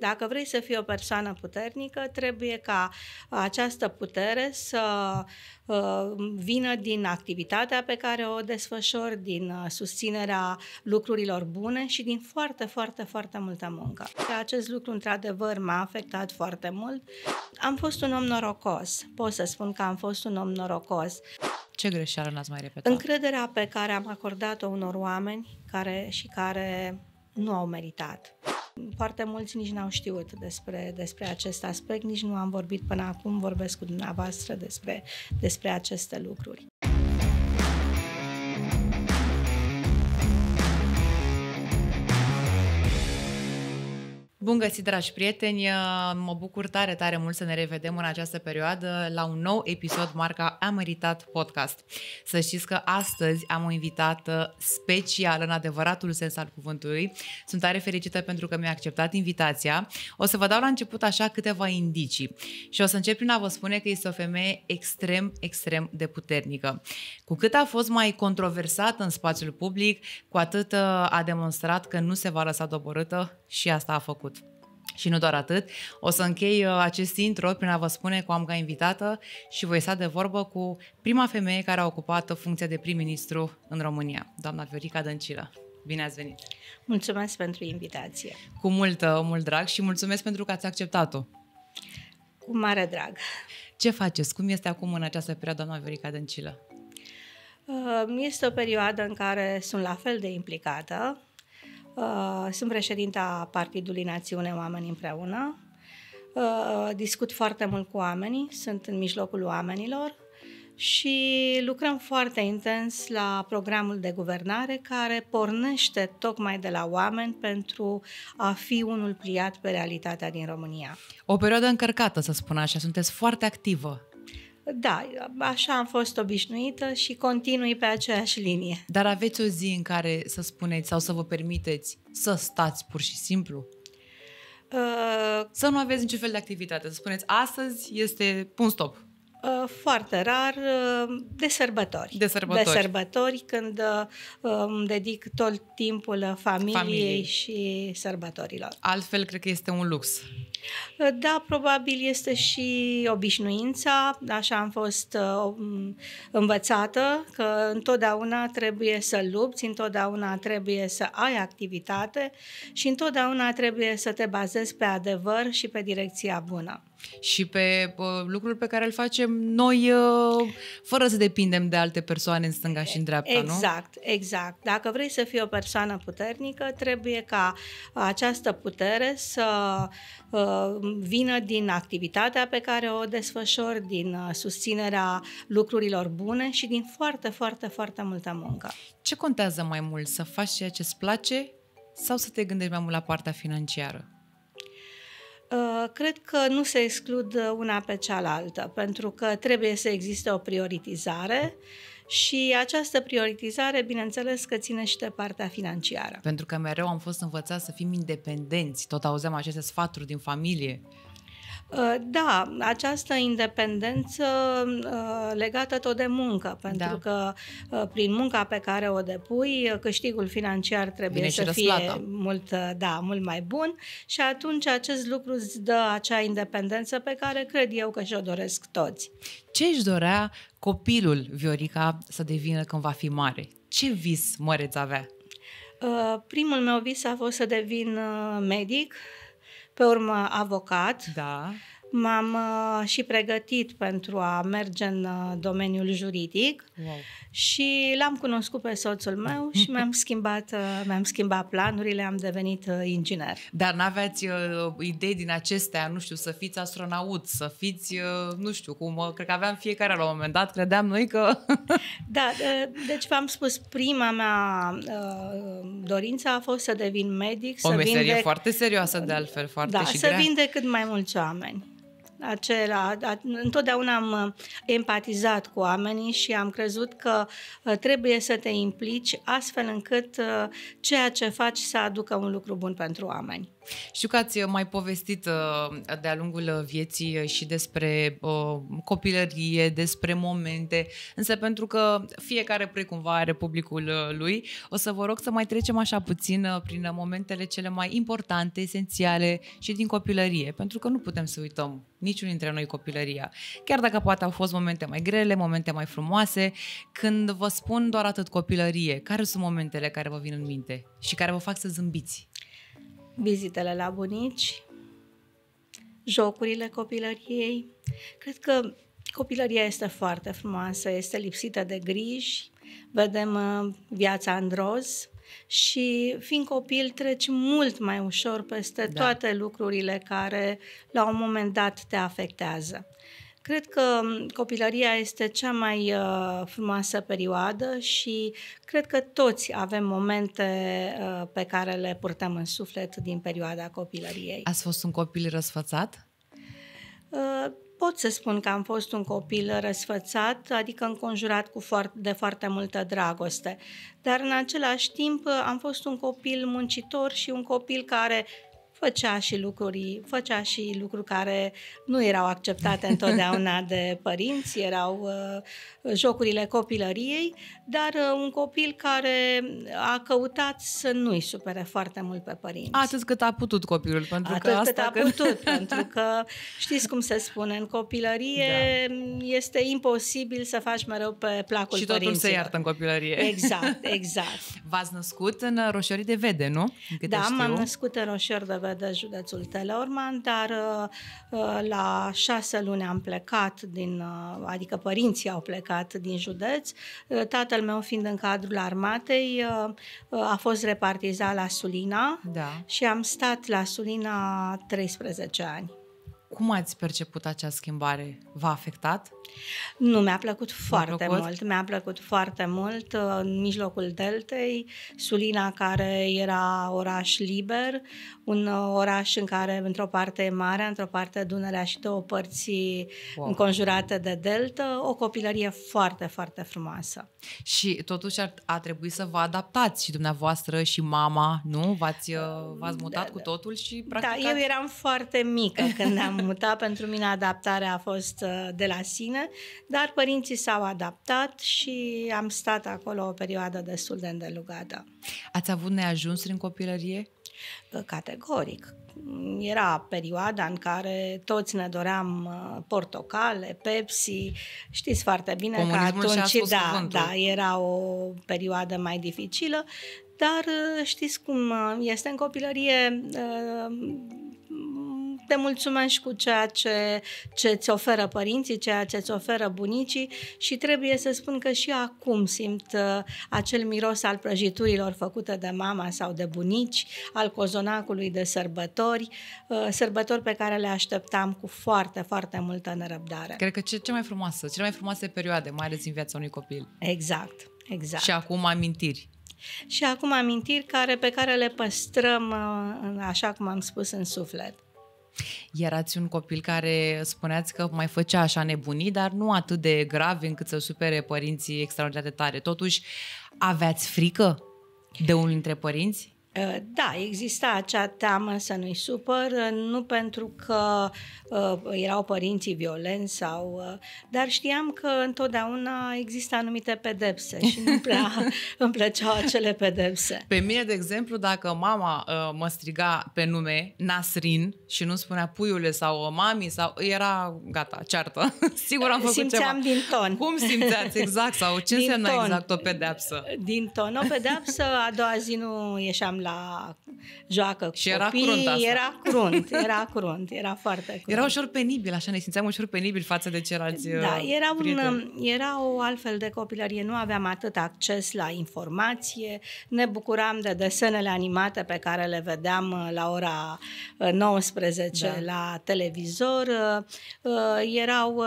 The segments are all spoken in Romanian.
Dacă vrei să fii o persoană puternică, trebuie ca această putere să uh, vină din activitatea pe care o desfășori, din uh, susținerea lucrurilor bune și din foarte, foarte, foarte multă muncă. Acest lucru, într-adevăr, m-a afectat foarte mult. Am fost un om norocos. Pot să spun că am fost un om norocos. Ce greșeală n-ați mai repetat? Încrederea pe care am acordat-o unor oameni care și care nu au meritat. Foarte mulți nici n-au știut despre, despre acest aspect, nici nu am vorbit până acum, vorbesc cu dumneavoastră despre, despre aceste lucruri. Bun găsit, dragi prieteni! Mă bucur tare, tare mult să ne revedem în această perioadă la un nou episod marca Am Meritat Podcast. Să știți că astăzi am o invitată specială în adevăratul sens al cuvântului. Sunt tare fericită pentru că mi-a acceptat invitația. O să vă dau la început așa câteva indicii și o să încep prin a vă spune că este o femeie extrem, extrem de puternică. Cu cât a fost mai controversată în spațiul public, cu atât uh, a demonstrat că nu se va lăsa doborâtă și asta a făcut. Și nu doar atât, o să închei uh, acest intro prin a vă spune că am ca invitată și voi sta de vorbă cu prima femeie care a ocupat funcția de prim-ministru în România, doamna Viorica Dăncilă. Bine ați venit! Mulțumesc pentru invitație! Cu mult, uh, mult drag și mulțumesc pentru că ați acceptat-o! Cu mare drag! Ce faceți? Cum este acum în această perioadă doamna Viorica Dăncilă? Uh, este o perioadă în care sunt la fel de implicată Uh, sunt președinta Partidului Națiune Oameni Împreună. Uh, discut foarte mult cu oamenii, sunt în mijlocul oamenilor și lucrăm foarte intens la programul de guvernare care pornește tocmai de la oameni pentru a fi unul pliat pe realitatea din România. O perioadă încărcată, să spun așa, sunteți foarte activă da, așa am fost obișnuită și continui pe aceeași linie. Dar aveți o zi în care să spuneți sau să vă permiteți să stați pur și simplu? Uh, să nu aveți niciun fel de activitate, să spuneți astăzi este pun stop. Uh, foarte rar, uh, de sărbători. De sărbători. De sărbători, când uh, îmi dedic tot timpul uh, familiei, familiei și sărbătorilor. Altfel, cred că este un lux. Da, probabil este și obișnuința, așa am fost uh, învățată, că întotdeauna trebuie să lupți, întotdeauna trebuie să ai activitate și întotdeauna trebuie să te bazezi pe adevăr și pe direcția bună. Și pe uh, pe care îl facem noi uh, fără să depindem de alte persoane în stânga și în dreapta, exact, nu? Exact, exact. Dacă vrei să fii o persoană puternică, trebuie ca această putere să uh, vină din activitatea pe care o desfășor, din uh, susținerea lucrurilor bune și din foarte, foarte, foarte multă muncă. Ce contează mai mult, să faci ceea ce îți place sau să te gândești mai mult la partea financiară? Uh, cred că nu se exclud uh, una pe cealaltă, pentru că trebuie să existe o prioritizare. Uh, și această prioritizare, bineînțeles, că ține și de partea financiară. Pentru că mereu am fost învățați să fim independenți. Tot auzeam aceste sfaturi din familie. Ă, da, această independență ă, legată tot de muncă, pentru da. că ă, prin munca pe care o depui, câștigul financiar trebuie Bine să fie mult, da, mult mai bun și atunci acest lucru îți dă acea independență pe care cred eu că și-o doresc toți. Ce își dorea copilul Viorica să devină când va fi mare? Ce vis măreț avea? Primul meu vis a fost să devin medic, pe urmă avocat. Da. M-am uh, și pregătit pentru a merge în uh, domeniul juridic wow. și l-am cunoscut pe soțul meu și mi-am schimbat, uh, mi-am schimbat planurile, am devenit inginer. Dar n-aveați uh, idei din acestea, nu știu, să fiți astronaut, să fiți, uh, nu știu, cum cred că aveam fiecare la un moment dat, credeam noi că... da, deci v-am spus, prima mea uh, dorință a fost să devin medic. O să meserie vindec... foarte serioasă de altfel, foarte da, și să grea. vindec cât mai mulți oameni acela, întotdeauna am uh, empatizat cu oamenii și am crezut că uh, trebuie să te implici astfel încât uh, ceea ce faci să aducă un lucru bun pentru oameni. Știu că ați mai povestit uh, de-a lungul uh, vieții uh, și despre copilărie, despre momente, însă pentru că fiecare precumva are publicul lui, o să vă rog să mai trecem așa puțin prin momentele cele mai importante, esențiale și din copilărie, pentru că nu putem să uităm niciunul dintre noi copilăria. Chiar dacă poate au fost momente mai grele, momente mai frumoase, când vă spun doar atât copilărie, care sunt momentele care vă vin în minte și care vă fac să zâmbiți? vizitele la bunici, jocurile copilăriei. Cred că copilăria este foarte frumoasă, este lipsită de griji, vedem uh, viața în roz și fiind copil treci mult mai ușor peste da. toate lucrurile care la un moment dat te afectează. Cred că mm, copilăria este cea mai uh, frumoasă perioadă și cred că toți avem momente uh, pe care le purtăm în suflet din perioada copilăriei. Ați fost un copil răsfățat? Uh, pot să spun că am fost un copil răsfățat, adică înconjurat cu foarte, de foarte multă dragoste. Dar în același timp am fost un copil muncitor și un copil care făcea și lucruri, făcea și lucruri care nu erau acceptate întotdeauna de părinți, erau uh, jocurile copilăriei, dar uh, un copil care a căutat să nu-i supere foarte mult pe părinți. Atât cât a putut copilul, pentru Atât că asta... Atât cât a putut, pentru că știți cum se spune, în copilărie da. este imposibil să faci mereu pe placul Și totul părinților. se iartă în copilărie. Exact, exact. V-ați născut în roșiori de Vede, nu? Câte da, m-am născut în Roșiori de Vede de județul Teleorman, dar uh, la șase luni am plecat din, uh, adică părinții au plecat din județ. Uh, tatăl meu fiind în cadrul armatei a fost repartizat la Sulina da. și am stat la Sulina 13 ani. Cum ați perceput acea schimbare? V-a afectat? Nu, mi-a plăcut foarte plăcut? mult. Mi-a plăcut foarte mult uh, în mijlocul deltei, Sulina care era oraș liber, un uh, oraș în care într-o parte e mare, într-o parte Dunărea și două părți wow. înconjurate de deltă, o copilărie foarte, foarte frumoasă. Și totuși ar, a trebuit să vă adaptați și dumneavoastră și mama, nu? V-ați, uh, v-ați mm, mutat da, cu da. totul și practic... Da, eu eram foarte mică când am muta. Pentru mine adaptarea a fost uh, de la sine, dar părinții s-au adaptat și am stat acolo o perioadă destul de îndelugată. Ați avut neajunsuri în copilărie? Categoric. Era perioada în care toți ne doream uh, portocale, Pepsi. Știți foarte bine Comunismul că atunci da, da, era o perioadă mai dificilă, dar uh, știți cum este în copilărie te mulțumești cu ceea ce, ce ți oferă părinții, ceea ce ți oferă bunicii și trebuie să spun că și acum simt uh, acel miros al prăjiturilor făcute de mama sau de bunici, al cozonacului de sărbători, uh, sărbători pe care le așteptam cu foarte, foarte multă nerăbdare. Cred că ce, ce mai frumoasă, cele mai frumoase perioade, mai ales în viața unui copil. Exact. Exact. Și acum amintiri. Și acum amintiri care, pe care le păstrăm, uh, așa cum am spus, în suflet. Erați un copil care spuneați că mai făcea așa nebunii, dar nu atât de grav încât să supere părinții extraordinar de tare. Totuși, aveați frică de unul dintre părinți? Uh, da, exista acea teamă să nu-i supăr, uh, nu pentru că uh, erau părinții violenți sau... Dar știam că întotdeauna există anumite pedepse și nu prea îmi plăceau acele pedepse. Pe mine, de exemplu, dacă mama mă striga pe nume Nasrin și nu spunea puiule sau mami sau... Era gata, ceartă. Sigur am făcut Simțeam ceva. din ton. Cum simțeați exact? Sau ce din înseamnă ton. exact o pedepsă? Din ton. O pedepsă, a doua zi nu ieșeam la la joacă Și era copii, crunt asta. Era crunt, era crunt, era foarte crunt. Era ușor penibil, așa ne simțeam ușor penibil față de ceilalți Da, uh, era, un, era o altfel de copilărie, nu aveam atât acces la informație, ne bucuram de desenele animate pe care le vedeam uh, la ora 19 uh, da. la televizor, erau,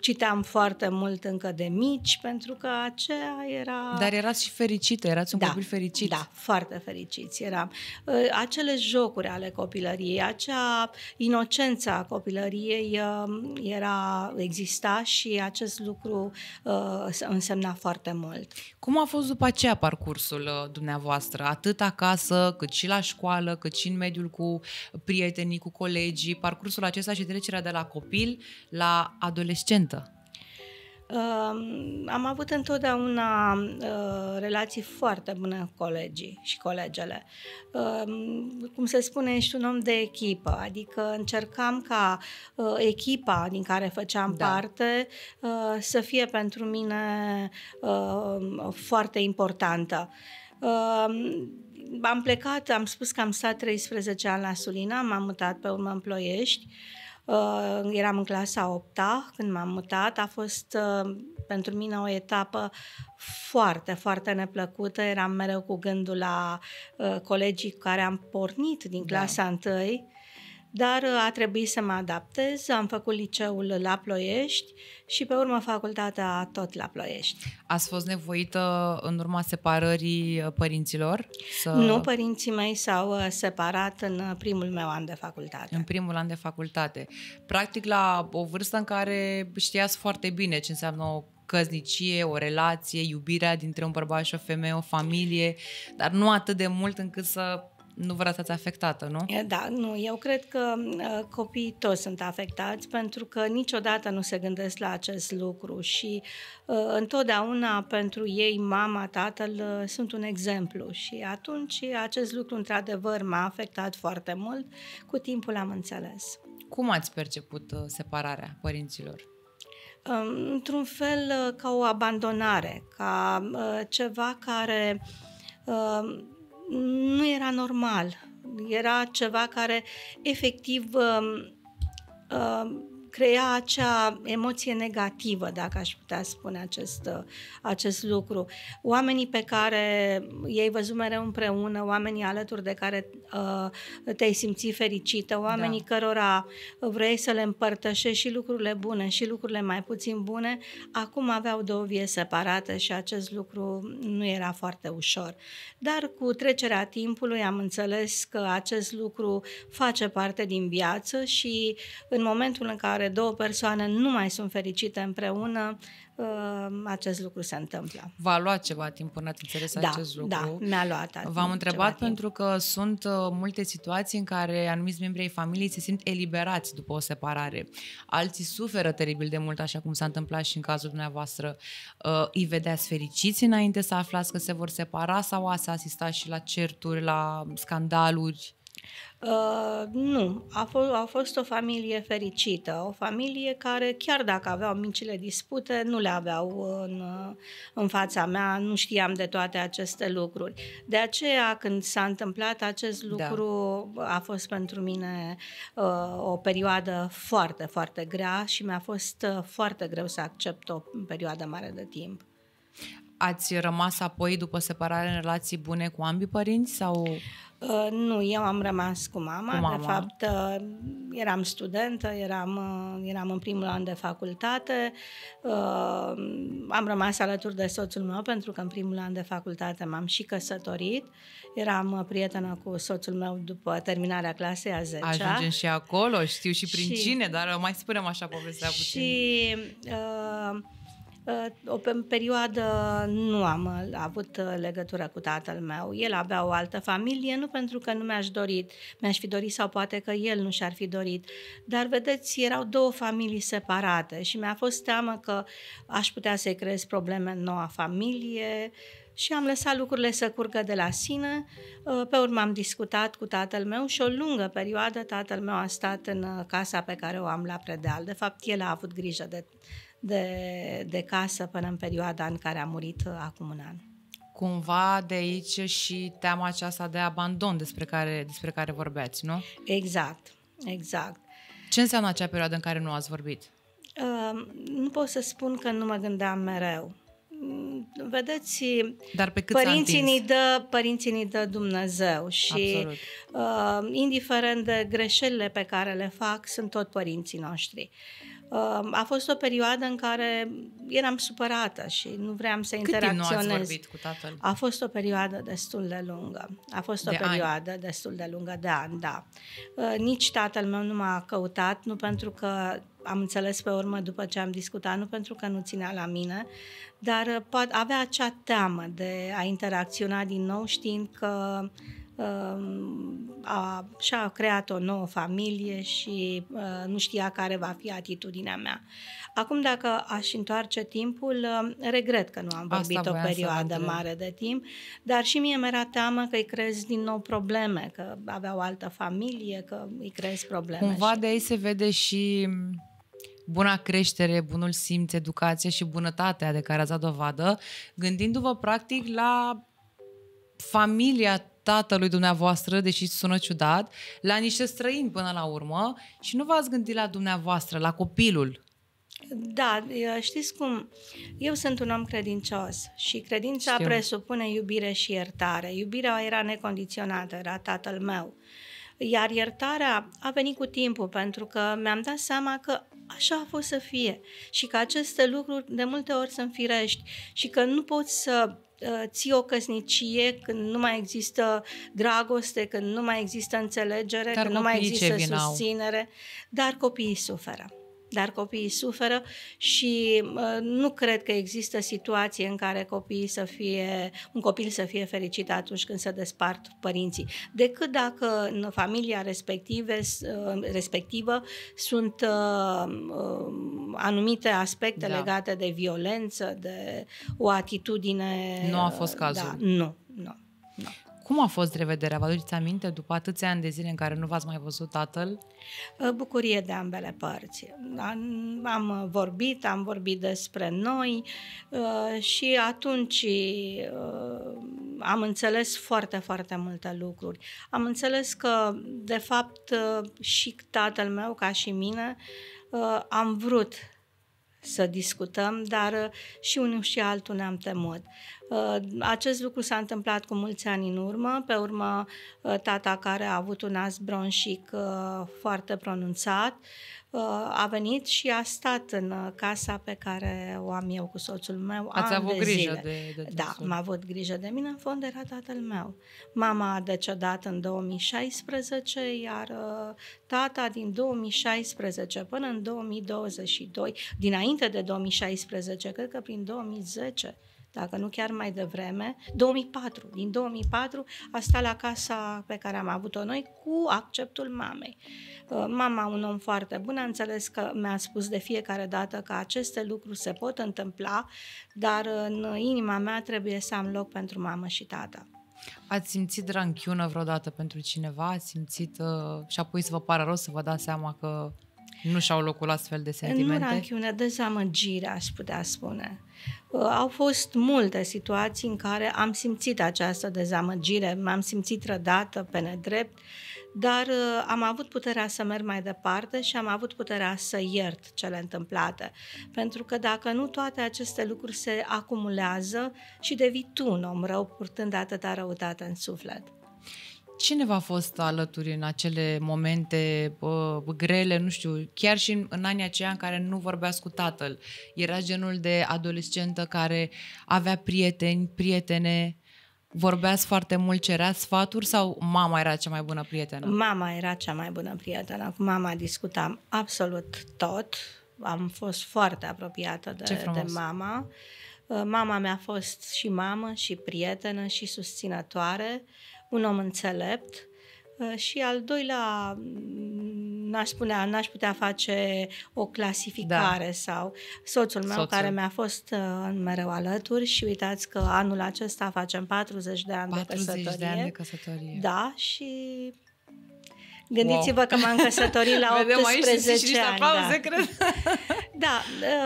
citeam foarte mult încă de mici, pentru că aceea era... Dar erați și fericită, erați un da, copil fericit. Da, foarte fericit băieți eram, ă, acele jocuri ale copilăriei, acea inocență a copilăriei ă, era, exista și acest lucru ă, însemna foarte mult. Cum a fost după aceea parcursul dumneavoastră, atât acasă, cât și la școală, cât și în mediul cu prietenii, cu colegii, parcursul acesta și trecerea de la copil la adolescentă? Um, am avut întotdeauna uh, relații foarte bune cu colegii și colegele. Ehm, cum se spune, ești un om de echipă, adică încercam ca uh, echipa din care făceam da. parte uh, să fie pentru mine uh, foarte importantă. Ehm, am plecat, am spus că am stat 13 ani la Sulina, m-am mutat pe urmă în Ploiești Uh, eram în clasa 8 când m-am mutat. A fost uh, pentru mine o etapă foarte, foarte neplăcută. Eram mereu cu gândul la uh, colegii care am pornit din da. clasa da. 1 dar uh, a trebuit să mă adaptez. Am făcut liceul la Ploiești și pe urmă facultatea tot la Ploiești. Ați fost nevoită în urma separării uh, părinților? Să... Nu, părinții mei s-au uh, separat în primul meu an de facultate. În primul an de facultate. Practic la o vârstă în care știați foarte bine ce înseamnă o căznicie, o relație, iubirea dintre un bărbat și o femeie, o familie, dar nu atât de mult încât să nu vă răsați afectată, nu? Da, nu. Eu cred că ă, copiii toți sunt afectați pentru că niciodată nu se gândesc la acest lucru și ă, întotdeauna pentru ei mama, tatăl ă, sunt un exemplu și atunci acest lucru într-adevăr m-a afectat foarte mult. Cu timpul am înțeles. Cum ați perceput separarea părinților? Într-un fel ca o abandonare, ca ceva care nu era normal. Era ceva care efectiv uh, uh, crea acea emoție negativă, dacă aș putea spune acest, acest lucru. Oamenii pe care ei văzut mereu împreună, oamenii alături de care uh, te-ai simți fericită, oamenii da. cărora vrei să le împărtășești și lucrurile bune și lucrurile mai puțin bune, acum aveau două vie separate și acest lucru nu era foarte ușor. Dar cu trecerea timpului am înțeles că acest lucru face parte din viață și în momentul în care care două persoane nu mai sunt fericite împreună, uh, acest lucru se întâmplă. V-a luat ceva timp până ați înțeles da, acest da, lucru. Da, mi-a luat V-am întrebat pentru timp. că sunt uh, multe situații în care anumiți membri ai familiei se simt eliberați după o separare. Alții suferă teribil de mult, așa cum s-a întâmplat și în cazul dumneavoastră. Uh, îi vedeați fericiți înainte să aflați că se vor separa sau ați asistat și la certuri, la scandaluri? Uh, nu, a, fost a fost o familie fericită, o familie care chiar dacă aveau micile dispute, nu le aveau în, în fața mea, nu știam de toate aceste lucruri. De aceea, când s-a întâmplat acest da. lucru, da. a fost pentru mine uh, o perioadă foarte, foarte grea și mi-a fost uh, foarte greu să accept o perioadă mare de timp. Ați rămas apoi după separare în relații bune cu ambii părinți sau... Uh, nu, eu am rămas cu mama. Cu mama. De fapt, uh, eram studentă, eram, uh, eram în primul an de facultate. Uh, am rămas alături de soțul meu pentru că în primul an de facultate m-am și căsătorit. Eram uh, prietenă cu soțul meu după terminarea clasei a 10 Ajungem și acolo, știu și prin și, cine, dar mai spunem așa povestea puțin. Și... Uh, Uh, o perioadă nu am uh, avut uh, legătură cu tatăl meu. El avea o altă familie, nu pentru că nu mi-aș dorit, mi-aș fi dorit sau poate că el nu și-ar fi dorit. Dar, vedeți, erau două familii separate și mi-a fost teamă că aș putea să-i creez probleme în noua familie, și am lăsat lucrurile să curgă de la sine. Pe urmă am discutat cu tatăl meu și o lungă perioadă tatăl meu a stat în casa pe care o am la Predeal. De fapt, el a avut grijă de de, de casă până în perioada în care a murit uh, acum un an. Cumva de aici și teama aceasta de abandon despre care, despre care vorbeați, nu? Exact, exact. Ce înseamnă acea perioadă în care nu ați vorbit? Uh, nu pot să spun că nu mă gândeam mereu. Mm, vedeți, Dar pe cât părinții, ni dă, părinții ni dă Dumnezeu și uh, indiferent de greșelile pe care le fac, sunt tot părinții noștri. Uh, Um, a fost o perioadă în care eram supărată și nu vreau să Cât interacționez. Cât timp nu ați vorbit cu tatăl? A fost o perioadă destul de lungă. A fost de o perioadă ani. destul de lungă de ani, da. Uh, nici tatăl meu nu m-a căutat, nu pentru că am înțeles pe urmă după ce am discutat, nu pentru că nu ținea la mine, dar uh, avea acea teamă de a interacționa din nou știind că Um, a, și-a creat o nouă familie și a, uh, nu știa care va fi atitudinea mea. Acum, dacă aș întoarce timpul, um, regret că nu am vorbit Asta o perioadă mare de timp, dar și mie mi-era teamă că îi crezi din nou probleme, că avea o altă familie, că îi crezi probleme. Cumva și... de ei se vede și um, buna creștere, bunul simț, educație și bunătatea de care ați dat dovadă, gândindu-vă practic la familia tatălui dumneavoastră, deși sună ciudat, la niște străini până la urmă și nu v-ați gândit la dumneavoastră, la copilul da, știți cum, eu sunt un om credincios și credința Știu. presupune iubire și iertare. Iubirea era necondiționată, era tatăl meu. Iar iertarea a venit cu timpul pentru că mi-am dat seama că așa a fost să fie și că aceste lucruri de multe ori sunt firești și că nu poți să Uh, ții o căsnicie când nu mai există dragoste, când nu mai există înțelegere, dar când nu mai există susținere, dar copiii suferă dar copiii suferă și nu cred că există situație în care copiii să fie, un copil să fie fericit atunci când se despart părinții, decât dacă în familia respective, ă, respectivă sunt ă, ă, anumite aspecte da. legate de violență, de o atitudine... Nu a fost cazul. Da, nu, nu. Cum a fost revederea? Vă aduceți aminte după atâția ani de zile în care nu v-ați mai văzut tatăl? Ă, bucurie de ambele părți. Am, am vorbit, am vorbit despre noi ă, și atunci ă, am înțeles foarte, foarte multe lucruri. Am înțeles că, de fapt, și tatăl meu, ca și mine, am vrut să discutăm, dar și unul și altul ne-am temut. Uh, acest lucru s-a întâmplat cu mulți ani în urmă, pe urmă uh, tata care a avut un as bronșic uh, foarte pronunțat a venit și a stat în casa pe care o am eu cu soțul meu. Ați avut de grijă zile. de, de Da, m-a avut grijă de mine, în fond era tatăl meu. Mama a decedat în 2016, iar tata din 2016 până în 2022, dinainte de 2016, cred că prin 2010, dacă nu chiar mai devreme, 2004. Din 2004 a stat la casa pe care am avut-o noi cu acceptul mamei. Uh, mama, un om foarte bun, a înțeles că mi-a spus de fiecare dată că aceste lucruri se pot întâmpla, dar în inima mea trebuie să am loc pentru mamă și tată. Ați simțit ranchiună vreodată pentru cineva? Ați simțit uh, și apoi să vă pară rău să vă dați seama că nu și-au locul astfel de sentimente? Nu ranchiune, dezamăgire, aș putea spune. Uh, au fost multe situații în care am simțit această dezamăgire, m-am simțit rădată pe nedrept, dar uh, am avut puterea să merg mai departe și am avut puterea să iert cele întâmplate. Pentru că dacă nu, toate aceste lucruri se acumulează și devii tu un om rău purtând atâta răutate în suflet. Cine v-a fost alături în acele momente bă, grele, nu știu, chiar și în, în anii aceia în care nu vorbeați cu tatăl? Era genul de adolescentă care avea prieteni, prietene, vorbeați foarte mult, cerea sfaturi sau mama era cea mai bună prietenă? Mama era cea mai bună prietenă. Cu mama discutam absolut tot. Am fost foarte apropiată de, de mama. Mama mea a fost și mamă, și prietenă, și susținătoare un om înțelept uh, și al doilea mm, n-aș, spune, n-aș putea face o clasificare da. sau soțul meu soțul. care mi-a fost uh, mereu alături și uitați că anul acesta facem 40 de ani 40 de căsătorie. de ani de căsătorie. Da, și Gândiți-vă wow. că m-am căsătorit la 18 ani. Pauze, da. Cred. da,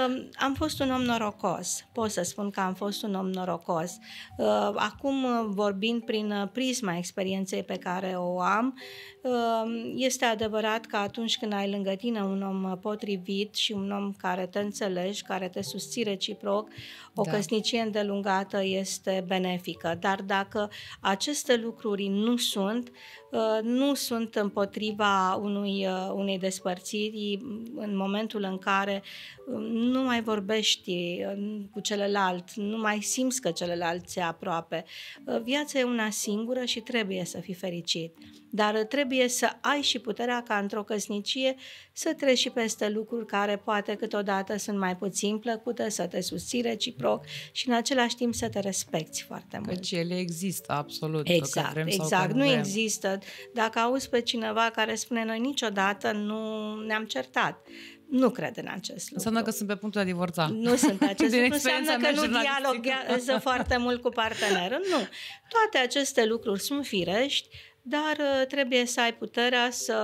um, am fost un om norocos. Pot să spun că am fost un om norocos. Uh, acum, uh, vorbind prin prisma experienței pe care o am, Um, este adevărat că atunci când ai lângă tine un om potrivit și un om care te înțelegi, care te susții reciproc, o da. căsnicie îndelungată este benefică. Dar dacă aceste lucruri nu sunt, uh, nu sunt împotriva unui, uh, unei despărțiri în momentul în care um, nu mai vorbești uh, cu celălalt, nu mai simți că celălalt se aproape. Viața e una singură și trebuie să fii fericit. Dar trebuie trebuie să ai și puterea ca într-o căsnicie să treci și peste lucruri care poate câteodată sunt mai puțin plăcute, să te susții reciproc și în același timp să te respecti foarte mult. Căci ele există, absolut. Exact, vrem exact. Sau nu vrem. există. Dacă auzi pe cineva care spune noi niciodată nu ne-am certat, nu cred în acest lucru. Înseamnă că sunt pe punctul de a divorța. Nu sunt pe acest lucru. Înseamnă că nu dialoguează foarte mult cu partenerul. Nu. Toate aceste lucruri sunt firești, dar uh, trebuie să ai puterea să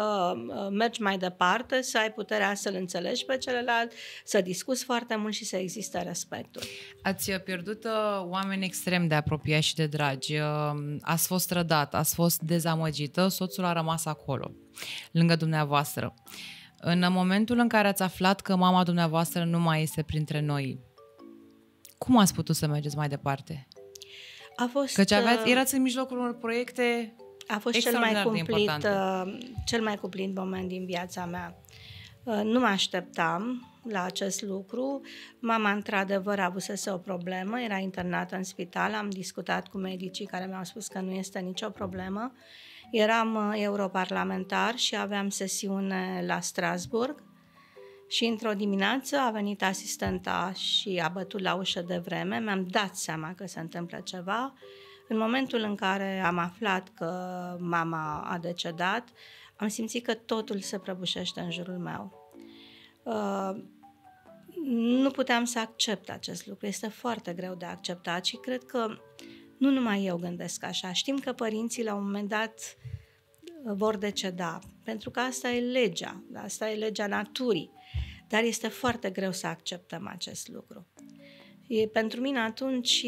uh, mergi mai departe, să ai puterea să-l înțelegi pe celălalt, să discuți foarte mult și să existe respectul. Ați uh, pierdut oameni extrem de apropiați și de dragi. Ați fost strădat, ați fost dezamăgită, soțul a rămas acolo, lângă dumneavoastră. În momentul în care ați aflat că mama dumneavoastră nu mai este printre noi, cum ați putut să mergeți mai departe? A fost... Căci aveați, erați în mijlocul unor proiecte a fost cel mai, cumplit, uh, cel mai cumplit moment din viața mea. Uh, nu mă așteptam la acest lucru. Mama, într-adevăr, avusese o problemă, era internată în spital, am discutat cu medicii care mi-au spus că nu este nicio problemă. Eram uh, europarlamentar și aveam sesiune la Strasburg și într-o dimineață a venit asistenta și a bătut la ușă de vreme, mi-am dat seama că se întâmplă ceva în momentul în care am aflat că mama a decedat, am simțit că totul se prăbușește în jurul meu. Uh, nu puteam să accept acest lucru. Este foarte greu de acceptat și cred că nu numai eu gândesc așa. Știm că părinții la un moment dat vor deceda, pentru că asta e legea, da? asta e legea naturii, dar este foarte greu să acceptăm acest lucru. E, pentru mine atunci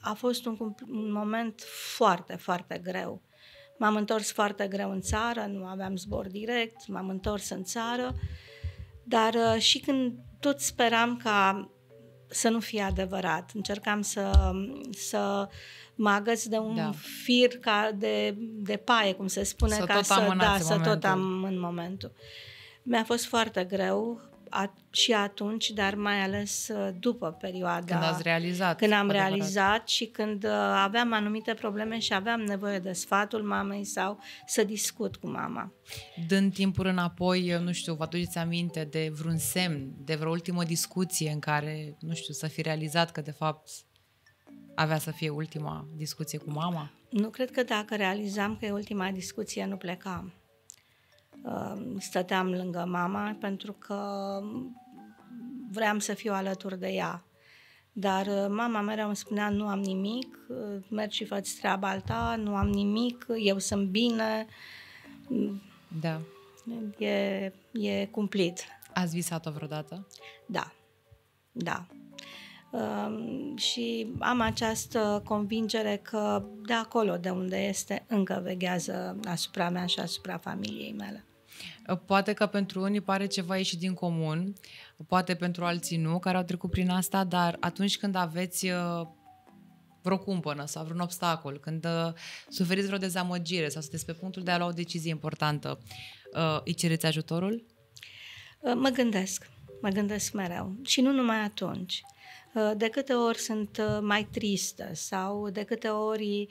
a fost un, un moment foarte, foarte greu. M-am întors foarte greu în țară, nu aveam zbor direct, m-am întors în țară, dar uh, și când tot speram ca să nu fie adevărat. Încercam să, să mă agăț de un da. fir ca de, de paie, cum se spune, să ca tot să, da, să tot am în momentul. Mi-a fost foarte greu a, și atunci, dar mai ales uh, după perioada. Când ați realizat. Când am adevărat. realizat și când uh, aveam anumite probleme și aveam nevoie de sfatul mamei sau să discut cu mama. Dând timpul înapoi, nu știu, vă aduceți aminte de vreun semn, de vreo ultimă discuție în care, nu știu, să fi realizat că de fapt avea să fie ultima discuție cu mama? Nu cred că dacă realizam că e ultima discuție, nu plecam stăteam lângă mama pentru că vreau să fiu alături de ea. Dar uh, mama mereu îmi spunea, nu am nimic, uh, mergi și faci treaba ta, nu am nimic, eu sunt bine. Da. E, e cumplit. Ați visat-o vreodată? Da, da. Um, și am această convingere că de acolo, de unde este, încă veghează asupra mea și asupra familiei mele. Ă, poate că pentru unii pare ceva ieșit din comun, poate pentru alții nu, care au trecut prin asta, dar atunci când aveți ă, vreo cumpănă sau vreun obstacol, când ă, suferiți vreo dezamăgire sau sunteți pe punctul de a lua o decizie importantă, îi cereți ajutorul? Mă gândesc, mă gândesc mereu și nu numai atunci. De câte ori sunt mai tristă sau de câte ori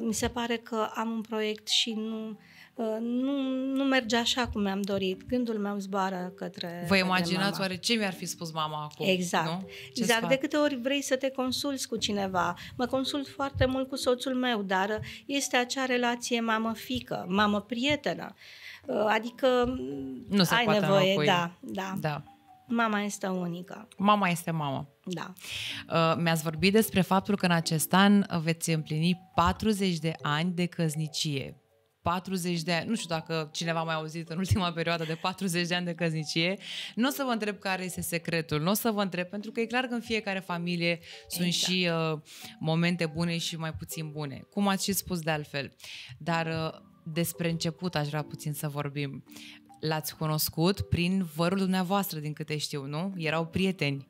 mi se pare că am un proiect și nu, Ă, nu, nu merge așa cum mi-am dorit. Gândul meu zboară către Vă imaginați către oare ce mi-ar fi spus mama acum? Exact. Nu? Ce exact. De câte ori vrei să te consulți cu cineva? Mă consult foarte mult cu soțul meu, dar este acea relație mamă-fică, mamă-prietenă. Ă, adică nu se ai poate nevoie, înlocui. da, da. da. Mama este unică. Mama este mamă. Da. Ă, mi-ați vorbit despre faptul că în acest an veți împlini 40 de ani de căznicie. 40 de ani, nu știu dacă cineva mai auzit în ultima perioadă de 40 de ani de căsnicie, nu o să vă întreb care este secretul, nu o să vă întreb, pentru că e clar că în fiecare familie exact. sunt și uh, momente bune și mai puțin bune, cum ați și spus de altfel. Dar uh, despre început aș vrea puțin să vorbim. L-ați cunoscut prin vărul dumneavoastră, din câte știu, nu? Erau prieteni.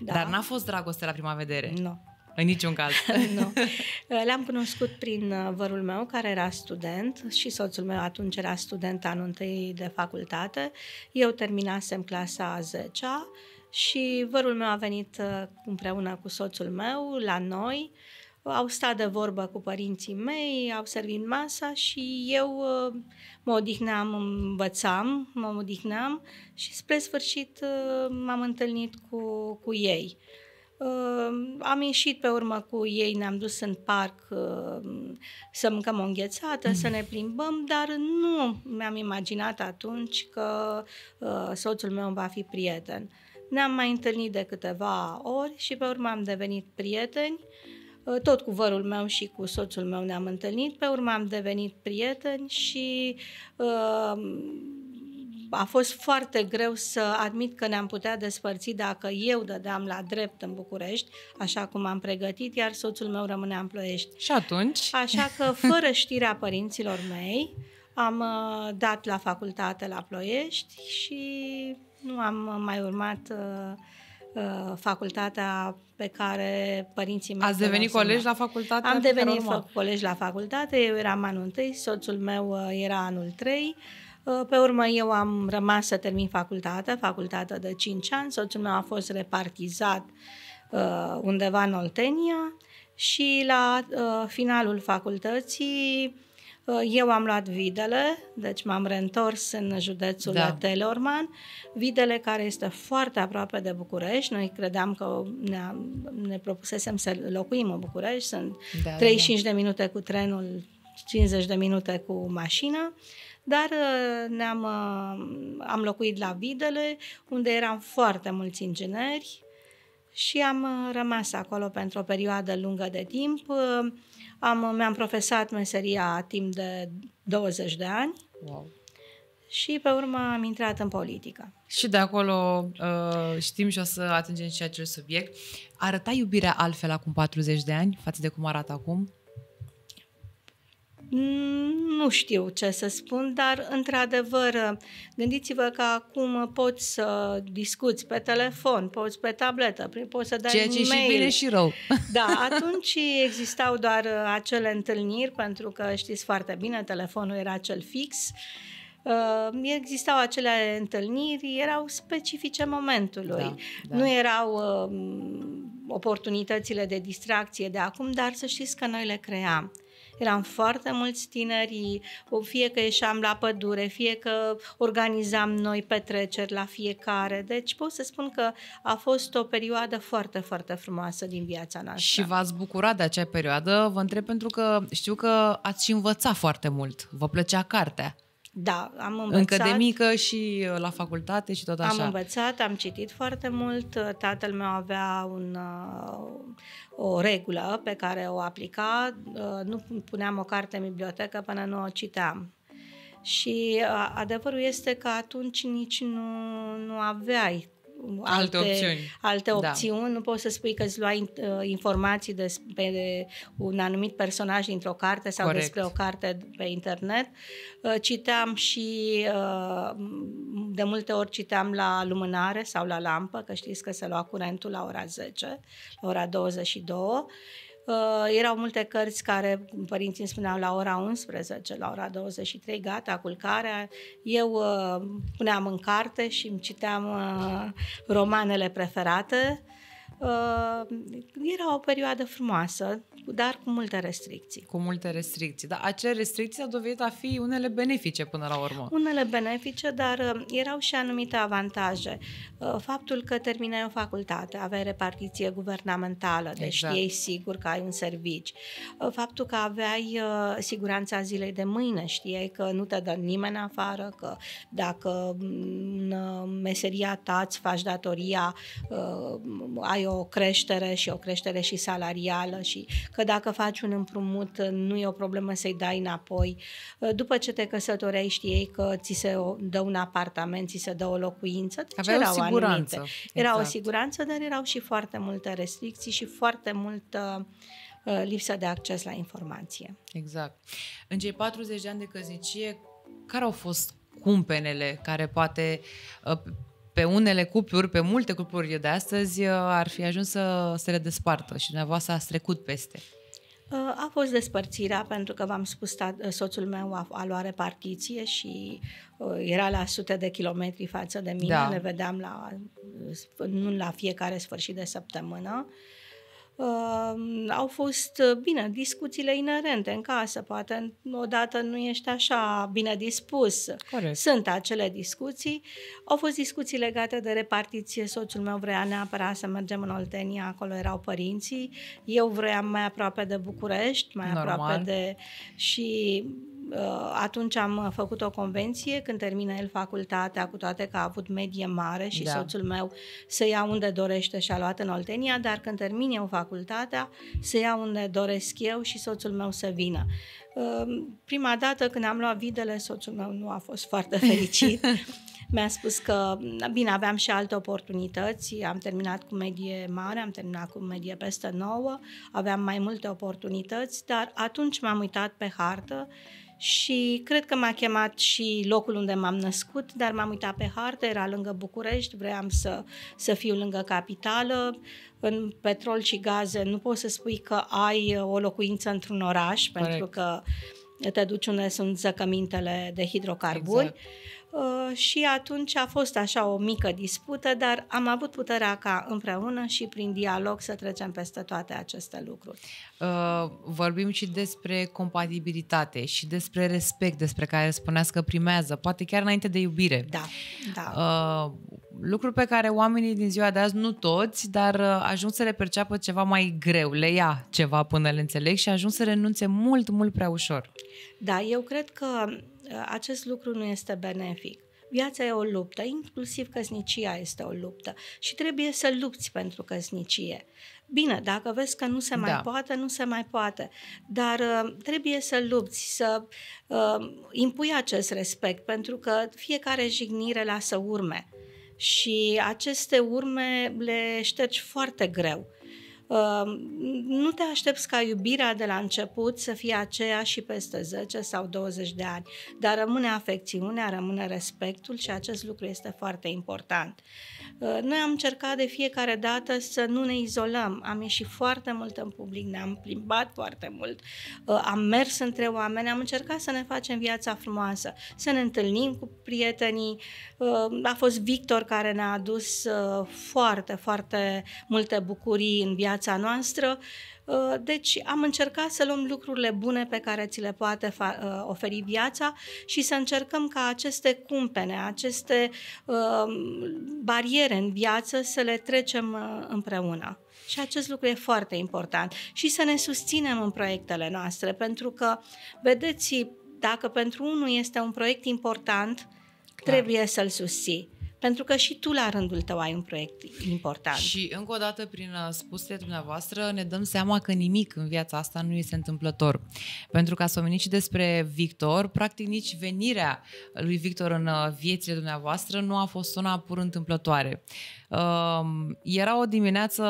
Da. Dar n-a fost dragoste la prima vedere. Nu. În niciun caz. nu. Uh, l-am cunoscut prin uh, vărul meu, care era student, și soțul meu atunci era student anul întâi de facultate. Eu terminasem clasa a 10-a și vărul meu a venit uh, împreună cu soțul meu la noi. Au stat de vorbă cu părinții mei, au servit masa și eu mă odihneam, învățam, mă odihneam și spre sfârșit m-am întâlnit cu, cu ei am ieșit pe urmă cu ei, ne-am dus în parc uh, să mâncăm o înghețată, mm. să ne plimbăm, dar nu mi-am imaginat atunci că uh, soțul meu va fi prieten. Ne-am mai întâlnit de câteva ori și pe urmă am devenit prieteni. Uh, tot cu vărul meu și cu soțul meu ne-am întâlnit, pe urmă am devenit prieteni și uh, a fost foarte greu să admit că ne-am putea despărți dacă eu dădeam la drept în București, așa cum am pregătit, iar soțul meu rămânea în Ploiești. Și atunci? Așa că, fără știrea părinților mei, am uh, dat la facultate la Ploiești și nu am mai urmat uh, uh, facultatea pe care părinții mei... Ați devenit colegi la facultate? Am devenit colegi la facultate, eu eram anul 1, soțul meu era anul 3, Uh, pe urmă, eu am rămas să termin facultatea, facultatea de 5 ani, soțul meu a fost repartizat uh, undeva în Oltenia și la uh, finalul facultății eu am luat videle, deci m-am reîntors în județul da. Teleorman, videle care este foarte aproape de București. Noi credeam că ne, ne propusesem să locuim în București, sunt da, 35 da. da. de minute cu trenul, 50 de minute cu mașina. Uh, dar uh, ne-am, uh, am locuit la Videle, unde eram foarte mulți ingineri și am uh, rămas acolo pentru o perioadă lungă de timp. Am, mi-am profesat meseria timp de 20 de ani. Wow și pe urmă am intrat în politică. Și de acolo uh, știm și o să atingem și acel subiect. Arăta iubirea altfel acum 40 de ani față de cum arată acum? Mm, nu știu ce să spun, dar într-adevăr, gândiți-vă că acum poți să discuți pe telefon, poți pe tabletă, poți să dai Ceea ce mail. și bine și rău. Da, atunci existau doar acele întâlniri, pentru că știți foarte bine, telefonul era cel fix. Uh, existau acele întâlniri, erau specifice momentului. Da, da. Nu erau uh, oportunitățile de distracție de acum, dar să știți că noi le cream eram foarte mulți tineri, fie că ieșeam la pădure, fie că organizam noi petreceri la fiecare. Deci pot să spun că a fost o perioadă foarte, foarte frumoasă din viața noastră. Și v-ați bucurat de acea perioadă? Vă întreb pentru că știu că ați și învățat foarte mult. Vă plăcea cartea. Da, am învățat. Încă de mică și uh, la facultate și tot așa. Am învățat, am citit foarte mult. Uh, tatăl meu avea un, uh, o regulă pe care o aplica. Nu puneam o carte în bibliotecă până nu o citeam. Și adevărul este că atunci nici nu, nu aveai alte, alte opțiuni. Alte da. opțiuni. Da. Nu poți să spui că îți luai uh, informații despre un anumit personaj dintr-o carte sau Corect. despre o carte pe internet. Uh, citeam și uh, de multe ori citeam la lumânare sau la lampă, că știți că se lua curentul la ora 10, la ora 22 Uh, erau multe cărți care părinții îmi spuneau la ora 11, la ora 23, gata, culcarea. Eu uh, puneam în carte și îmi citeam uh, romanele preferate. Uh, Uh, era o perioadă frumoasă, dar cu multe restricții. Cu multe restricții, dar acele restricții au dovedit a fi unele benefice până la urmă. Unele benefice, dar uh, erau și anumite avantaje. Uh, faptul că terminai o facultate, aveai repartiție guvernamentală, deci exact. ei sigur că ai un servici. Faptul că aveai siguranța zilei de mâine, știai că nu te dă nimeni afară, că dacă uh, meseria ta îți faci datoria, ai o o creștere și o creștere și salarială și că dacă faci un împrumut nu e o problemă să-i dai înapoi. După ce te căsătorești ei că ți se dă un apartament, ți se dă o locuință, deci Avea erau o siguranță. Anumite. Era exact. o siguranță, dar erau și foarte multe restricții și foarte multă uh, lipsă de acces la informație. Exact. În cei 40 de ani de căzicie, care au fost cumpenele care poate uh, pe unele cupluri, pe multe cupluri de astăzi, uh, ar fi ajuns să se redespartă și dumneavoastră ați trecut peste. Uh, a fost despărțirea pentru că v-am spus, uh, soțul meu a, a luat repartiție și era la sute de kilometri față de mine, da. ne vedeam la, nu la fiecare sfârșit de săptămână. Uh, au fost, uh, bine, discuțiile inerente în casă, poate odată nu ești așa bine dispus. Corect. Sunt acele discuții. Au fost discuții legate de repartiție. Soțul meu vrea neapărat să mergem în Oltenia, acolo erau părinții. Eu vreau mai aproape de București, mai Normal. aproape de... Și Uh, atunci am uh, făcut o convenție când termină el facultatea, cu toate că a avut medie mare și da. soțul meu să ia unde dorește și a luat în Oltenia, dar când termin eu facultatea, să ia unde doresc eu și soțul meu să vină. Uh, prima dată când am luat videle, soțul meu nu a fost foarte fericit. mi-a spus că, bine, aveam și alte oportunități, am terminat cu medie mare, am terminat cu medie peste nouă, aveam mai multe oportunități, dar atunci m-am uitat pe hartă și cred că m-a chemat și locul unde m-am născut, dar m-am uitat pe hartă, era lângă București, vreau să, să fiu lângă capitală. În petrol și gaze nu poți să spui că ai o locuință într-un oraș, Correct. pentru că te duci unde sunt zăcămintele de hidrocarburi. Exact. Uh, și atunci a fost așa o mică dispută, dar am avut puterea ca împreună și prin dialog să trecem peste toate aceste lucruri. Uh, vorbim și despre compatibilitate și despre respect despre care spuneați că primează, poate chiar înainte de iubire. Da, da. Uh, lucruri pe care oamenii din ziua de azi, nu toți, dar ajung să le perceapă ceva mai greu, le ia ceva până le înțeleg și ajung să renunțe mult, mult prea ușor. Da, eu cred că acest lucru nu este benefic. Viața e o luptă, inclusiv căsnicia este o luptă și trebuie să lupți pentru căsnicie. Bine, dacă vezi că nu se mai da. poate, nu se mai poate, dar uh, trebuie să lupți, să uh, impui acest respect, pentru că fiecare jignire lasă urme și aceste urme le ștergi foarte greu. Ehm, nu te aștepți ca iubirea de la început să fie aceea și peste 10 sau 20 de ani, dar rămâne afecțiunea, rămâne respectul și acest lucru este foarte important. Ehm, noi am încercat de fiecare dată să nu ne izolăm, am ieșit foarte mult în public, ne-am plimbat foarte mult, ehm, am mers între oameni, am încercat să ne facem viața frumoasă, să ne întâlnim cu prietenii. A fost Victor care ne-a adus foarte, foarte multe bucurii în viața viața noastră. Uh, deci am încercat să luăm lucrurile bune pe care ți le poate uh, oferi viața și să încercăm ca aceste cumpene, aceste uh, bariere în viață să le trecem împreună. Și acest lucru e foarte important. Și să ne susținem în proiectele noastre, pentru că, vedeți, dacă pentru unul este un proiect important, Clar. trebuie să-l susții pentru că și tu la rândul tău ai un proiect important. Și încă o dată, prin uh, spusele dumneavoastră, ne dăm seama că nimic în viața asta nu este întâmplător. Pentru că ați și despre Victor, practic nici venirea lui Victor în uh, viețile dumneavoastră nu a fost una pur întâmplătoare. Um, era o dimineață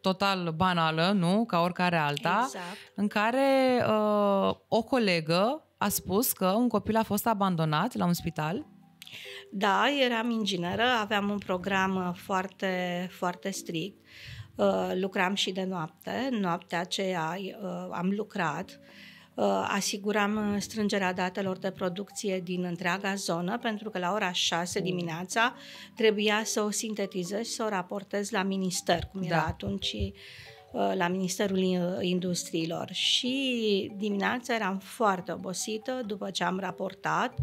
total banală, nu? Ca oricare alta, exact. în care uh, o colegă a spus că un copil a fost abandonat la un spital da, eram ingineră, aveam un program uh, foarte, foarte strict. Uh, lucram și de noapte. Noaptea aceea uh, am lucrat asiguram strângerea datelor de producție din întreaga zonă, pentru că la ora 6 mm. dimineața trebuia să o sintetizez și să o raportez la minister, cum era da. atunci la Ministerul Industriilor și dimineața eram foarte obosită după ce am raportat,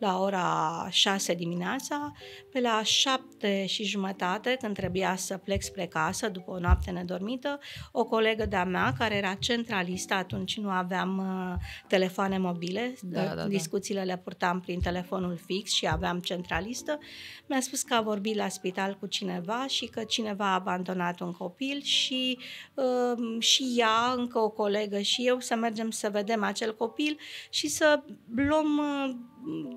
la ora 6 dimineața, pe la 7 și jumătate, când trebuia să plec spre casă după o noapte nedormită, o colegă de-a mea, care era centralistă, atunci nu aveam uh, telefoane mobile, da, da, da. discuțiile le purtam prin telefonul fix și aveam centralistă, mi-a spus că a vorbit la spital cu cineva și că cineva a abandonat un copil și um, și ea, încă o colegă și eu, să mergem să vedem acel copil și să luăm uh,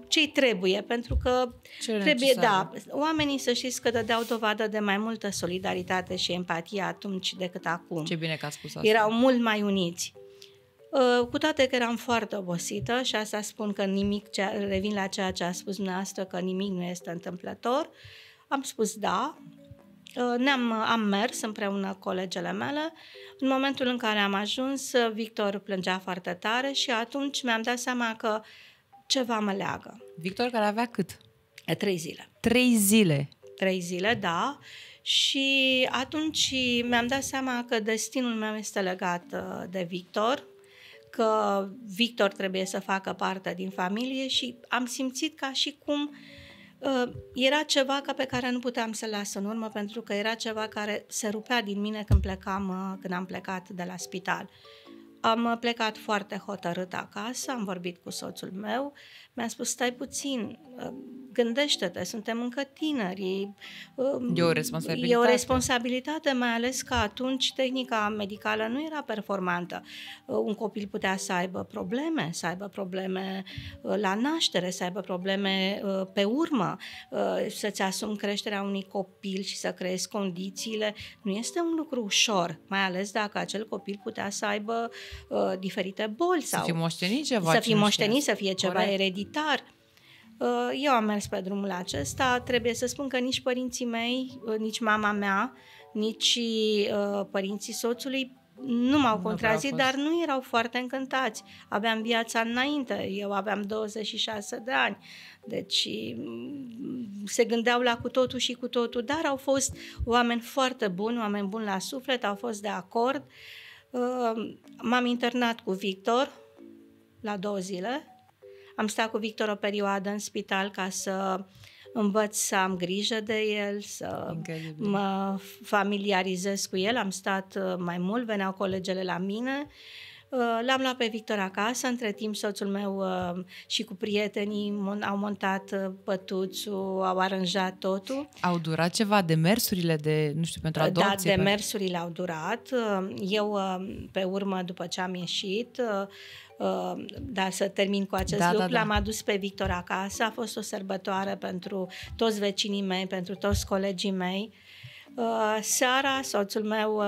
ce trebuie, pentru că ce trebuie, necesar. da, oamenii să știți că dădeau dovadă de mai multă solidaritate și empatie atunci decât acum. Ce bine că ați spus asta. Erau mult mai uniți. Uh, cu toate că eram foarte obosită și asta spun că nimic, ce, revin la ceea ce a spus dumneavoastră, că nimic nu este întâmplător, am spus da, uh, ne-am am mers împreună colegele mele. În momentul în care am ajuns, Victor plângea foarte tare și atunci mi-am dat seama că ceva mă leagă. Victor care avea cât? Trei zile. Trei zile? Trei zile, da. Și atunci mi-am dat seama că destinul meu este legat uh, de Victor, că Victor trebuie să facă parte din familie și am simțit ca și cum uh, era ceva ca pe care nu puteam să-l las în urmă pentru că era ceva care se rupea din mine când plecam, uh, când am plecat de la spital am plecat foarte hotărât acasă, am vorbit cu soțul meu, mi-a spus, stai puțin, gândește-te, suntem încă tineri. Um, e o responsabilitate. E o responsabilitate, mai ales că atunci tehnica medicală nu era performantă. Uh, un copil putea să aibă probleme, să aibă probleme uh, la naștere, să aibă probleme uh, pe urmă, să-ți asumi creșterea unui copil și să creezi condițiile. Nu este un lucru ușor, mai ales dacă acel copil putea să aibă diferite boli. Sau să fi moștenit ceva. Să fi moștenit, să fie ceva Corect. ereditar. Uh, eu am mers pe drumul acesta. Trebuie să spun că nici părinții mei, uh, nici mama mea, nici uh, părinții soțului nu m-au contrazit, dar nu erau foarte încântați. Aveam viața înainte, eu aveam 26 de ani, deci mm, se gândeau la cu totul și cu totul, dar au fost oameni foarte buni, oameni buni la suflet, au fost de acord. M-am internat cu Victor la două zile, am stat cu Victor o perioadă în spital ca să învăț să am grijă de el, să Incredibil. mă familiarizez cu el. Am stat uh, mai mult, veneau colegele la mine. Uh, Uh, l-am luat pe Victor acasă, între timp soțul meu uh, și cu prietenii au montat uh, pătuțul, au aranjat totul. Au durat ceva demersurile de, nu știu, pentru da, adopție? Da, demersurile au durat. Eu, pe urmă, după ce am ieșit, da, să termin cu acest da, da lucru, da, da. l-am adus pe Victor acasă, a fost o sărbătoare pentru toți vecinii mei, pentru toți colegii mei. Seara, soțul meu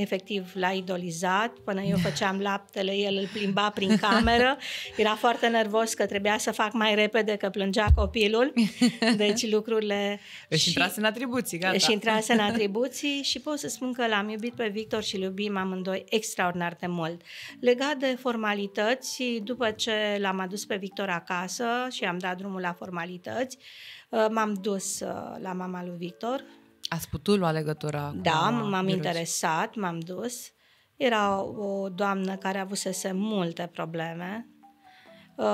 efectiv l-a idolizat, până eu făceam laptele, el îl plimba prin cameră, era foarte nervos că trebuia să fac mai repede că plângea copilul, deci lucrurile... și intrase în atribuții, gata. și intrase în atribuții și pot să spun că l-am iubit pe Victor și îl iubim amândoi extraordinar de mult. Legat de formalități, după ce l-am adus pe Victor acasă și am dat drumul la formalități, m-am dus uh, la mama lui Victor Ați putut lua legătura cu Da, m-am interesat, m-am dus. Era o doamnă care avusese multe probleme. Uh,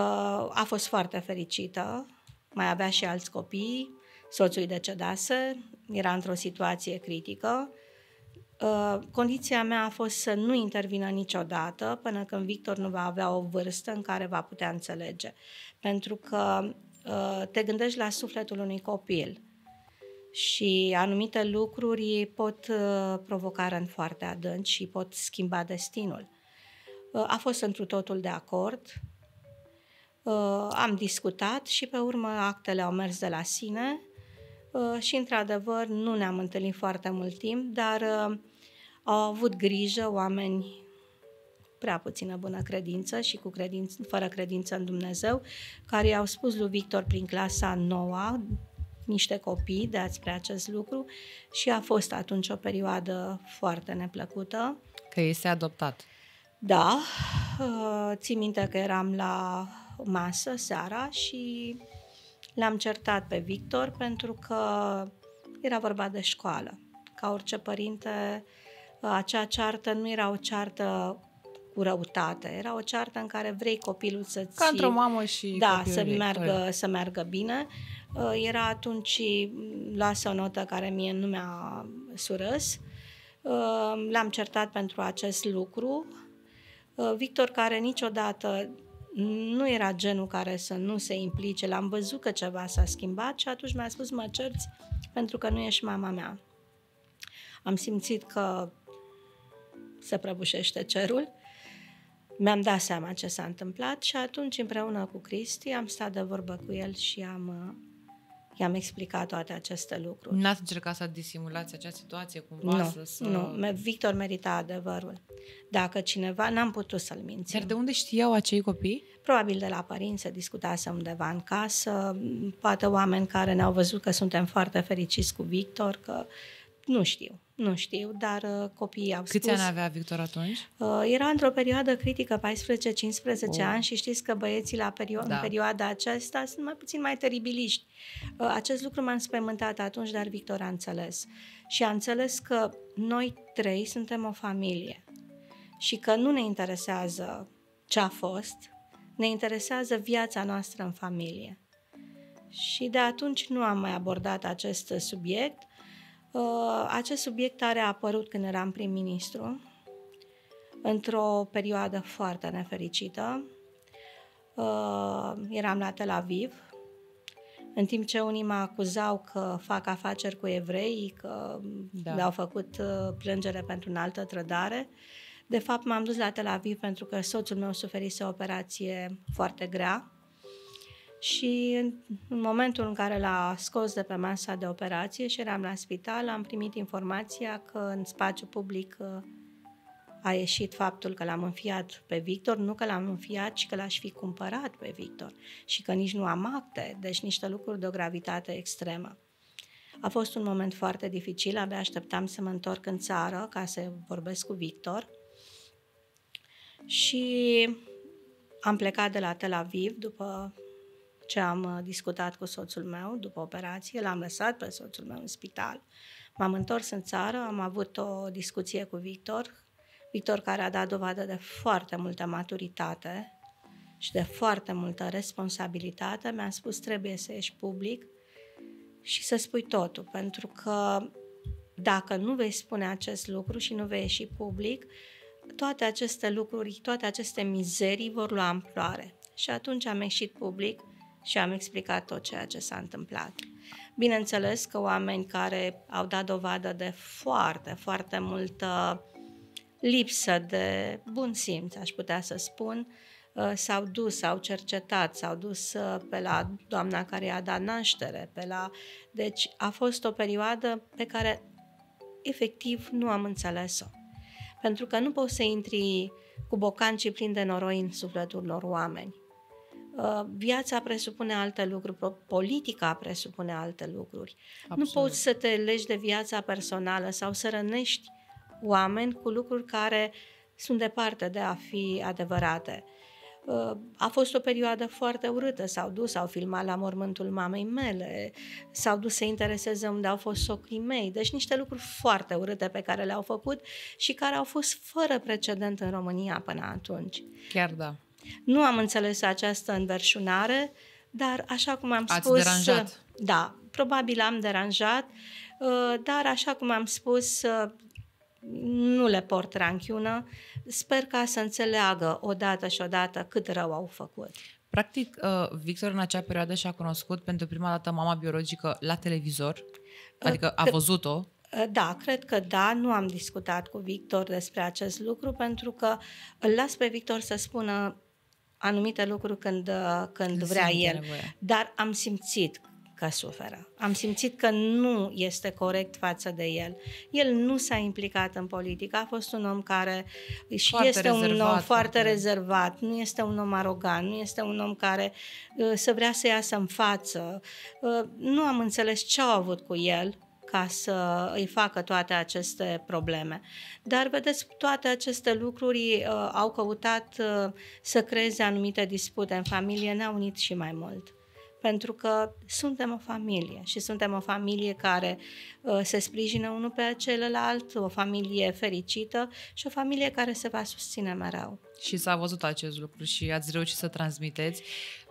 a fost foarte fericită, mai avea și alți copii, soțul decedase, era într-o situație critică. Uh, condiția mea a fost să nu intervină niciodată până când Victor nu va avea o vârstă în care va putea înțelege. Pentru că uh, te gândești la sufletul unui copil și anumite lucruri pot uh, provoca răni foarte adânci și pot schimba destinul. Uh, a fost întru totul de acord, uh, am discutat și pe urmă actele au mers de la sine și într-adevăr nu ne-am întâlnit foarte mult timp, dar au avut grijă oameni prea puțină bună credință și cu credință, fără credință în Dumnezeu, care i-au spus lui Victor prin clasa 9 niște copii de a spre acest lucru și a fost atunci o perioadă foarte neplăcută. Că ei se adoptat. Da, uh, țin minte că eram la masă seara și l-am certat pe Victor pentru că era vorba de școală. Ca orice părinte, uh, acea ceartă nu era o ceartă cu răutate. Era o ceartă în care vrei copilul să-ți... Ca într-o mamă și Da, să meargă, da. să meargă bine. Uh, era atunci mm, lasă o notă care mie nu mi-a surâs. Uh, l-am certat pentru acest lucru. Uh, Victor, care niciodată nu era genul care să nu se implice, l-am văzut că ceva s-a schimbat și atunci mi-a spus mă cerți pentru că nu ești mama mea. Am simțit că se prăbușește cerul. Mi-am dat seama ce s-a întâmplat și atunci împreună cu Cristi am stat de vorbă cu el și am I-am explicat toate aceste lucruri. N-ați încercat să disimulați acea situație cumva? Nu, să, nu. Victor merita adevărul. Dacă cineva, n-am putut să-l mințim. Dar de unde știau acei copii? Probabil de la părinți se discutase undeva în casă, poate oameni care ne-au văzut că suntem foarte fericiți cu Victor, că nu știu. Nu știu, dar uh, copiii au Câți spus... Câți ani avea Victor atunci? Uh, era într-o perioadă critică, 14-15 oh. ani și știți că băieții la perio- da. în perioada aceasta sunt mai puțin mai teribiliști. Uh, acest lucru m-a înspăimântat atunci, dar Victor a înțeles. Și a înțeles că noi trei suntem o familie și că nu ne interesează ce a fost, ne interesează viața noastră în familie. Și de atunci nu am mai abordat acest subiect – Uh, acest subiect are apărut când eram prim-ministru, într-o perioadă foarte nefericită. Uh, eram la Tel Aviv, în timp ce unii mă acuzau că fac afaceri cu evrei, că da. le-au făcut uh, plângere pentru un altă trădare, de fapt m-am dus la Tel Aviv pentru că soțul meu suferise o operație foarte grea și în, momentul în care l-a scos de pe masa de operație și eram la spital, am primit informația că în spațiu public uh, a ieșit faptul că l-am înfiat pe Victor, nu că l-am înfiat, ci că l-aș fi cumpărat pe Victor și că nici nu am acte, deci niște lucruri de o gravitate extremă. A fost un moment foarte dificil, abia așteptam să mă întorc în țară ca să vorbesc cu Victor și am plecat de la Tel Aviv după ce am uh, discutat cu soțul meu după operație, l-am lăsat pe soțul meu în spital. M-am întors în țară, am avut o discuție cu Victor, Victor care a dat dovadă de foarte multă maturitate și de foarte multă responsabilitate, mi-a spus trebuie să ieși public și să spui totul, pentru că dacă nu vei spune acest lucru și nu vei ieși public, toate aceste lucruri, toate aceste mizerii vor lua amploare. Și atunci am ieșit public și am explicat tot ceea ce s-a întâmplat. Bineînțeles că oameni care au dat dovadă de foarte, foarte multă lipsă de bun simț, aș putea să spun, uh, s-au dus, s-au cercetat, s-au dus uh, pe la doamna care i-a dat naștere, pe la... Deci a fost o perioadă pe care efectiv nu am înțeles-o. Pentru că nu poți să intri cu bocancii plini de noroi în sufletul lor oameni. Uh, viața presupune alte lucruri, politica presupune alte lucruri. Absolut. Nu poți să te legi de viața personală sau să rănești oameni cu lucruri care sunt departe de a fi adevărate. Uh, a fost o perioadă foarte urâtă, s-au dus, au filmat la mormântul mamei mele, s-au dus să intereseze unde au fost socrii mei, deci niște lucruri foarte urâte pe care le-au făcut și care au fost fără precedent în România până atunci. Chiar da. Nu am înțeles această înverșunare, dar așa cum am Ați spus... deranjat. Da, probabil am deranjat, uh, dar așa cum am spus, uh, nu le port ranchiună. Sper ca să înțeleagă odată și odată cât rău au făcut. Practic, uh, Victor în acea perioadă și-a cunoscut pentru prima dată mama biologică la televizor, adică a văzut-o. Da, cred că da, nu am discutat cu Victor despre acest lucru pentru că îl las pe Victor să spună anumite lucruri când, uh, când vrea el. Nevoie. Dar am simțit că suferă. Am simțit că nu este corect față de el. El nu s-a implicat în politică, a fost un om care și foarte este rezervat, un om foarte oricum. rezervat, nu este un om arogan. nu este un om care uh, să vrea să iasă în față. Uh, nu am înțeles ce au avut cu el, ca să îi facă toate aceste probleme. Dar, vedeți, toate aceste lucruri uh, au căutat uh, să creeze anumite dispute în familie, ne-au unit și mai mult pentru că suntem o familie și suntem o familie care uh, se sprijină unul pe celălalt, o familie fericită și o familie care se va susține mereu. Și s-a văzut acest lucru și ați reușit să transmiteți.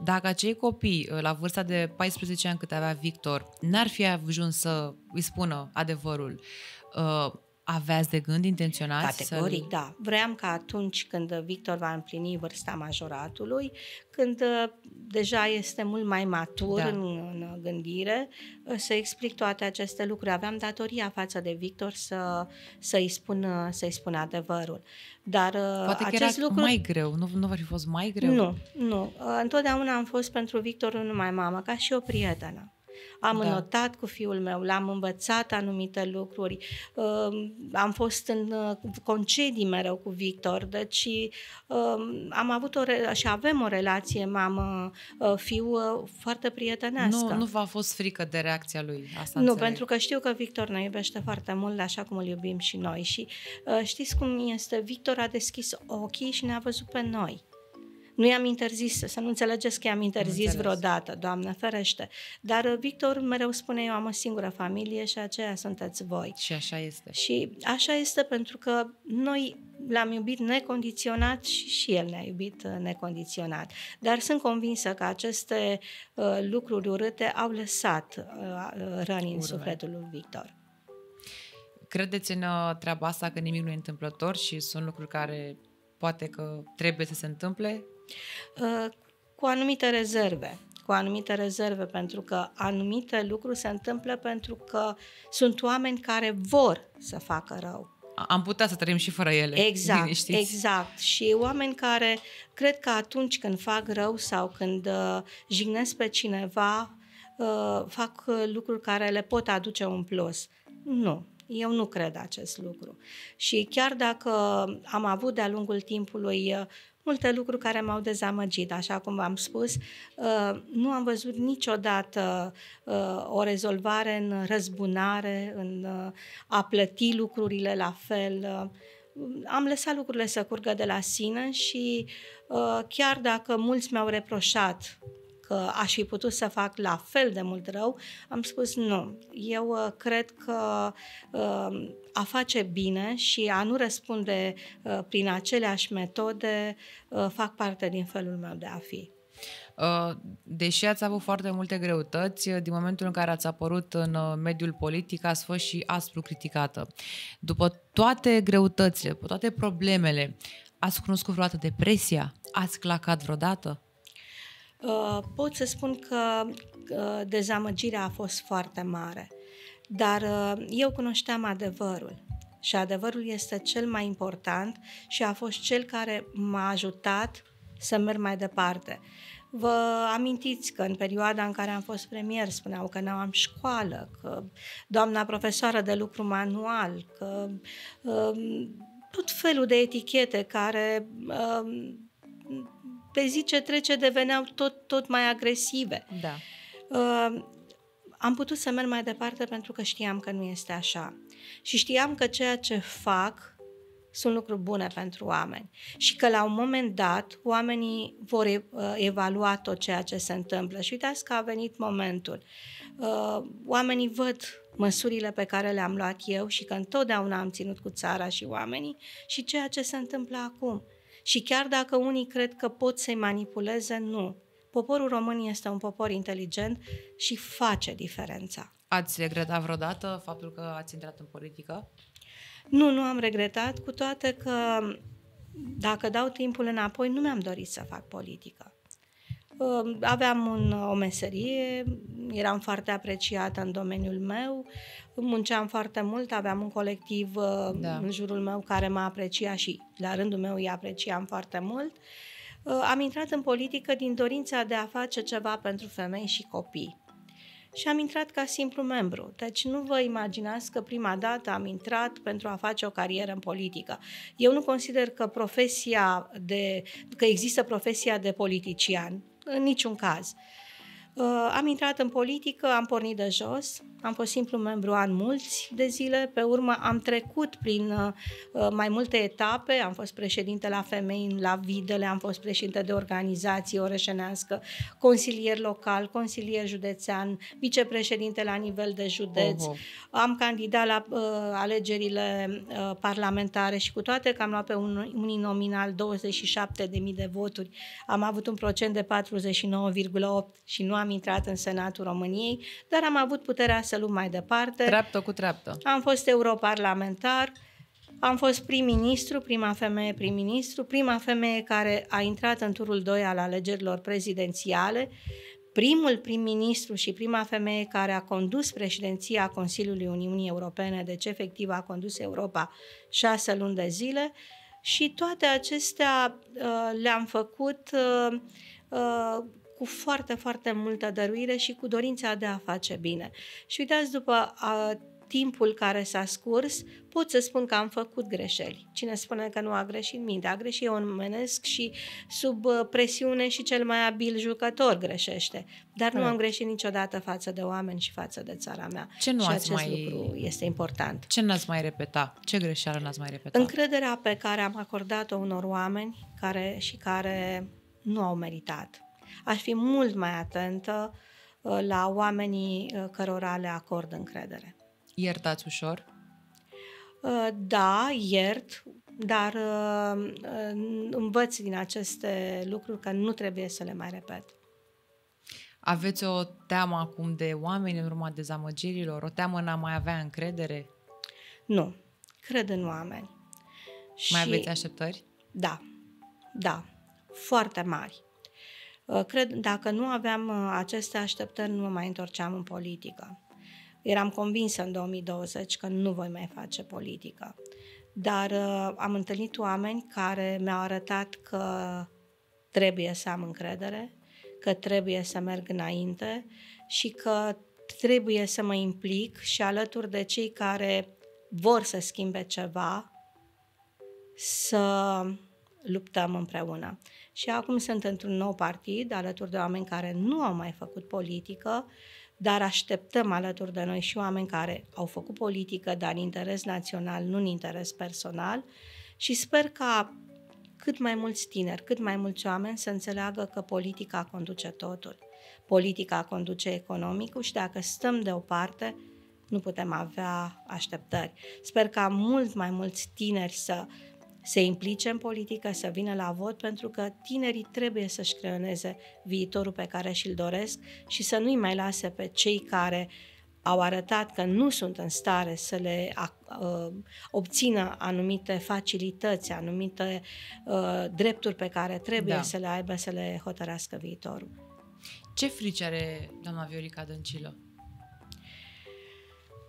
Dacă acei copii, uh, la vârsta de 14 ani cât avea Victor, n-ar fi ajuns să îi spună adevărul, uh, Aveați de gând intenționat Categoric, să da. Vreau ca atunci când Victor va împlini vârsta majoratului, când uh, deja este mult mai matur da. în, în gândire, uh, să explic toate aceste lucruri. Aveam datoria față de Victor să, să-i, spun, uh, să-i spun adevărul. Dar Poate acest că era lucru... mai greu, nu, nu ar fi fost mai greu? Nu, nu. Întotdeauna am fost pentru Victor nu numai mamă, ca și o prietenă. Am da. notat cu fiul meu, l-am învățat anumite lucruri, am fost în uh, concedii mereu cu Victor, deci um, am avut o și avem o relație mamă-fiu uh, uh, foarte prietenească. Nu, nu v-a fost frică de reacția lui? Asta nu, înțeleg. pentru că știu că Victor ne iubește foarte mult, așa cum îl iubim și noi. Și știți cum este? Victor a deschis ochii și ne-a văzut pe noi. Nu i-am interzis, să nu înțelegeți că i-am interzis vreodată, Doamne ferește. Dar uh, Victor mereu spune, eu am o singură familie și aceea sunteți voi. Și așa este. Și așa este pentru că noi l-am iubit necondiționat și, și el ne-a iubit uh, necondiționat. Dar sunt convinsă că aceste uh, lucruri urâte au lăsat uh, uh răni Urme. în sufletul lui Victor credeți în treaba asta că nimic nu e întâmplător și sunt lucruri care poate că trebuie să se întâmple Uh, cu anumite rezerve cu anumite rezerve, pentru că anumite lucruri se întâmplă pentru că sunt oameni care vor să facă rău. Am putea să trăim și fără ele. Exact, liniștiți. exact. Și oameni care cred că atunci când fac rău sau când uh, jignesc pe cineva, uh, fac lucruri care le pot aduce un plus. Nu, eu nu cred acest lucru. Și chiar dacă am avut de-a lungul timpului multe lucruri care m-au dezamăgit. Așa cum v-am spus, uh, nu am văzut niciodată uh, o rezolvare în răzbunare, în uh, a plăti lucrurile la fel. Am lăsat lucrurile să curgă de la sine și chiar dacă mulți mi-au reproșat că aș fi putut să fac la fel de mult rău, am spus nu. Eu uh, cred că uh, a face bine și a nu răspunde uh, prin aceleași metode fac parte din felul meu de a fi. Deși ați avut foarte multe greutăți, din momentul în care ați apărut în mediul politic, ați fost și aspru criticată. După toate greutățile, toate problemele, ați cunoscut vreodată depresia? Ați clacat vreodată? Uh, pot să spun că uh, dezamăgirea a fost foarte mare, dar uh, eu cunoșteam adevărul și adevărul este cel mai important și a fost cel care m-a ajutat să merg mai departe. Vă amintiți că în perioada în care am fost premier spuneau că nu am școală, că doamna profesoară de lucru manual, că tot felul de etichete care pe zi ce trece deveneau tot, tot mai agresive. Da. Uh, am putut să merg mai departe pentru că știam că nu este așa. Și știam că ceea ce fac sunt lucruri bune pentru oameni și că la un moment dat oamenii vor uh, evalua tot ceea ce se întâmplă. Și uitați că a venit momentul. Uh, oamenii văd măsurile pe care le-am luat eu și că întotdeauna am ținut cu țara și oamenii și ceea ce se întâmplă acum. Și chiar dacă unii cred că pot să-i manipuleze, nu. Poporul român este un popor inteligent și face diferența. Ați regretat vreodată faptul că ați intrat în politică? Nu, nu am regretat, cu toate că dacă dau timpul înapoi, nu mi-am dorit să fac politică. Aveam un, o meserie, eram foarte apreciată în domeniul meu, munceam foarte mult, aveam un colectiv uh, da. în jurul meu care mă aprecia și la rândul meu îi apreciam foarte mult. Uh, am intrat în politică din dorința de a face ceva pentru femei și copii și am intrat ca simplu membru. Deci nu vă imaginați că prima dată am intrat pentru a face o carieră în politică. Eu nu consider că profesia de, că există profesia de politician, în niciun caz. Uh, am intrat în politică, am pornit de jos, am fost simplu membru an mulți de zile, pe urmă am trecut prin uh, uh, mai multe etape, am fost președinte la femei, la videle, am fost președinte de organizație orășenească, consilier local, consilier județean, vicepreședinte la nivel de județ, uh-huh. am candidat la uh, alegerile uh, parlamentare și cu toate că am luat pe un, nominal 27.000 de voturi, am avut un procent de 49,8 și nu am intrat în Senatul României, dar am avut puterea să luăm mai departe. Treaptă cu treaptă. Am fost europarlamentar, am fost prim-ministru, prima femeie prim-ministru, prima femeie care a intrat în turul 2 al alegerilor prezidențiale, primul prim-ministru și prima femeie care a condus președinția Consiliului Uniunii Europene, deci efectiv a condus Europa șase luni de zile și toate acestea uh, le-am făcut uh, uh, cu foarte, foarte multă dăruire și cu dorința de a face bine. Și uitați, după a, timpul care s-a scurs, pot să spun că am făcut greșeli. Cine spune că nu a greșit, minte, a greșit eu omenesc și sub uh, presiune și cel mai abil jucător greșește. Dar nu da. am greșit niciodată față de oameni și față de țara mea. Ce nu și ați acest mai... lucru este important. Ce n-ați mai repeta? Ce greșeală n-ați mai repeta? Încrederea pe care am acordat-o unor oameni care și care nu au meritat aș fi mult mai atentă uh, la oamenii uh, cărora le acord încredere. Iertați ușor? Uh, da, iert, dar învăț din aceste lucruri că nu trebuie să le mai repet. Aveți o teamă acum de oameni în urma dezamăgirilor? O teamă n a mai avea încredere? Nu. Cred în oameni. Mai și... aveți așteptări? Da. Da. Foarte mari. Uh, cred, dacă nu aveam uh, aceste așteptări, nu mă mai întorceam în politică. Eram convinsă în 2020 că nu voi mai face politică. Dar uh, am întâlnit oameni care mi-au arătat că trebuie să am încredere, că trebuie să merg înainte și că trebuie să mă implic și alături de cei care vor să schimbe ceva, să luptăm împreună și acum sunt într-un nou partid, alături de oameni care nu au mai făcut politică, dar așteptăm alături de noi și oameni care au făcut politică, dar în interes național, nu în interes personal și sper ca cât mai mulți tineri, cât mai mulți oameni să înțeleagă că politica conduce totul. Politica conduce economicul și dacă stăm deoparte, nu putem avea așteptări. Sper ca mult mai mulți tineri să se implice în politică, să vină la vot, pentru că tinerii trebuie să-și creioneze viitorul pe care și-l doresc și să nu-i mai lase pe cei care au arătat că nu sunt în stare să le obțină anumite facilități, anumite drepturi pe care trebuie da. să le aibă, să le hotărească viitorul. Ce frici are doamna Viorica Dăncilă?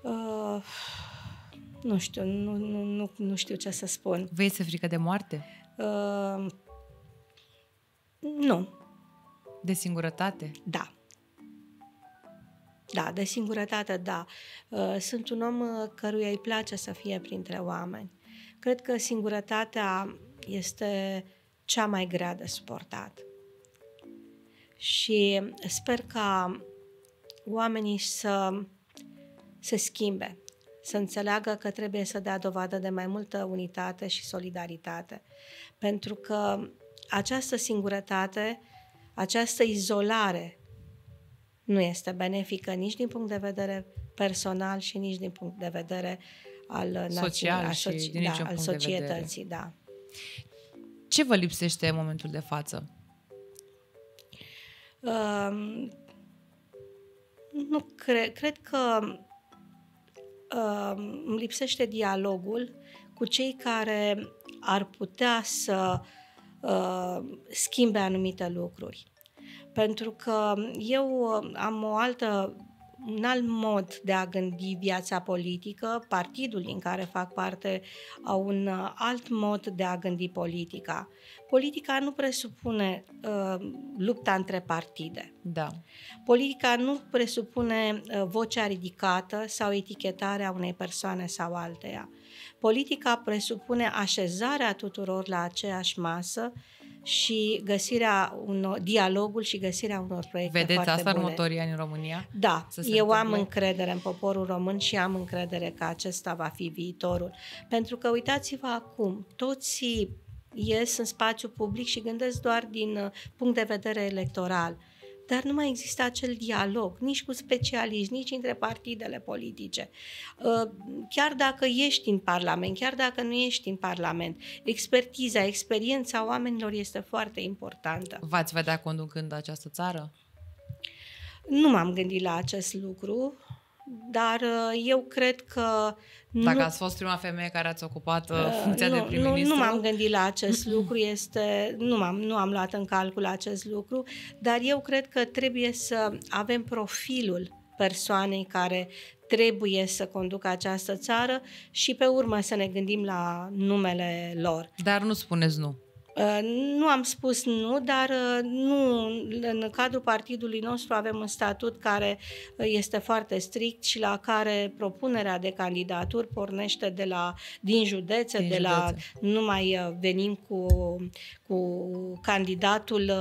Uh, nu știu, nu, nu, nu, nu știu ce să spun. Vei să frică de moarte? Uh, nu. De singurătate? Da. Da, de singurătate, da. Ehm, sunt un om ă, căruia îi place să fie printre oameni. Cred că singurătatea este cea mai grea de suportat. Și sper ca oamenii să se schimbe să înțeleagă că trebuie să dea dovadă de mai multă unitate și solidaritate. Pentru că această singurătate, această izolare nu este benefică nici din punct de vedere personal și nici din punct de vedere al social națiunii, și soci, din da, al societății, da. Ce vă lipsește în momentul de față? Uh, nu cre, cred că uh, îmi lipsește dialogul cu cei care ar putea să uh, schimbe anumite lucruri. Pentru că eu um, am o altă un alt mod de a gândi viața politică, partidul din care fac parte au un uh, alt mod de a gândi politica. Politica nu presupune uh, lupta între partide. Da. Politica nu presupune uh, vocea ridicată sau etichetarea unei persoane sau alteia. Politica presupune așezarea tuturor la aceeași masă uh, și găsirea unor, dialogul și găsirea unor proiecte Vedeți foarte asta bune. în următorii ani în România? Da, eu am am încredere în poporul român și am încredere că acesta va fi viitorul. Pentru că uitați-vă acum, toți ies în spațiu public și gândesc doar din uh, punct de vedere electoral. Uh, dar nu mai există acel dialog, nici cu specialiști, nici între partidele politice. Uh, chiar dacă ești în Parlament, chiar dacă nu ești în Parlament, expertiza, experiența oamenilor este foarte importantă. V-ați vedea conducând această țară? Nu m-am gândit la acest lucru dar uh, eu cred că... Dacă nu... ați fost prima femeie care ați ocupat uh, uh, funcția nu, de prim-ministru... Nu, nu m-am gândit la acest lucru, este, nu, am nu am luat în calcul acest lucru, dar eu cred că trebuie să avem profilul persoanei care trebuie să conducă această țară și pe urmă să ne gândim la numele lor. Dar nu spuneți nu. Uh, nu am spus nu, dar uh, nu, în cadrul partidului nostru avem un statut care uh, este foarte strict și la care propunerea de candidaturi pornește de la, din județe, din de județe. la nu mai venim cu, cu candidatul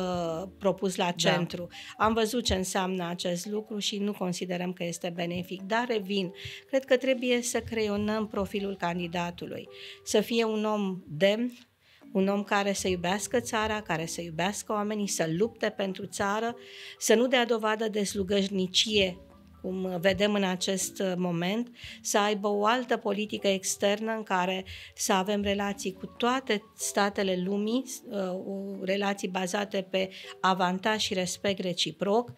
propus la da. centru. Da. Am văzut ce înseamnă acest lucru și nu considerăm că este benefic, dar revin. Cred că trebuie să creionăm profilul candidatului, să fie un om demn, un om care să iubească țara, care să iubească oamenii, să lupte pentru țară, să nu dea dovadă de slugășnicie, cum vedem în acest moment, să aibă o altă politică externă în care să avem relații cu toate statele lumii, uh, relații bazate pe avantaj și respect reciproc,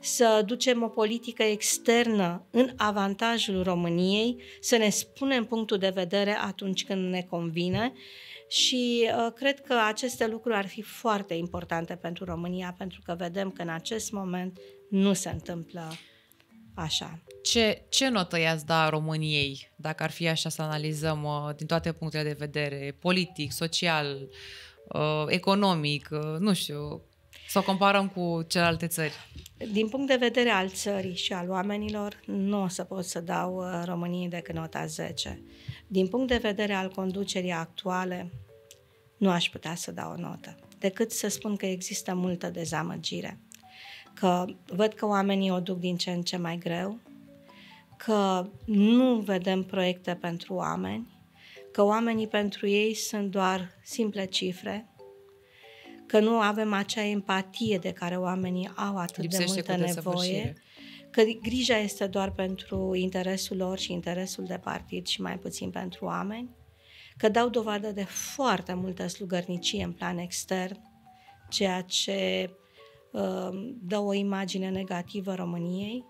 să ducem o politică externă în avantajul României, să ne spunem punctul de vedere atunci când ne convine și uh, cred că aceste lucruri ar fi foarte importante pentru România, pentru că vedem că în acest moment nu se întâmplă așa. Ce, ce notă i-ați da României, dacă ar fi așa să analizăm uh, din toate punctele de vedere, politic, social, uh, economic, uh, nu știu, să o comparăm cu celelalte țări? Din punct de vedere al țării și al oamenilor, nu o să pot să dau uh, României decât nota 10. Din punct de vedere al conducerii actuale, nu aș putea să dau o notă, decât să spun că există multă dezamăgire, că văd că oamenii o duc din ce în ce mai greu, că nu vedem proiecte pentru oameni, că oamenii pentru ei sunt doar simple cifre, că nu avem acea empatie de care oamenii au atât Lipsește de multă nevoie că grija este doar pentru interesul lor și interesul de partid și mai puțin pentru oameni, că dau dovadă de foarte multă slugărnicie în plan extern, ceea ce um, dă o imagine negativă României,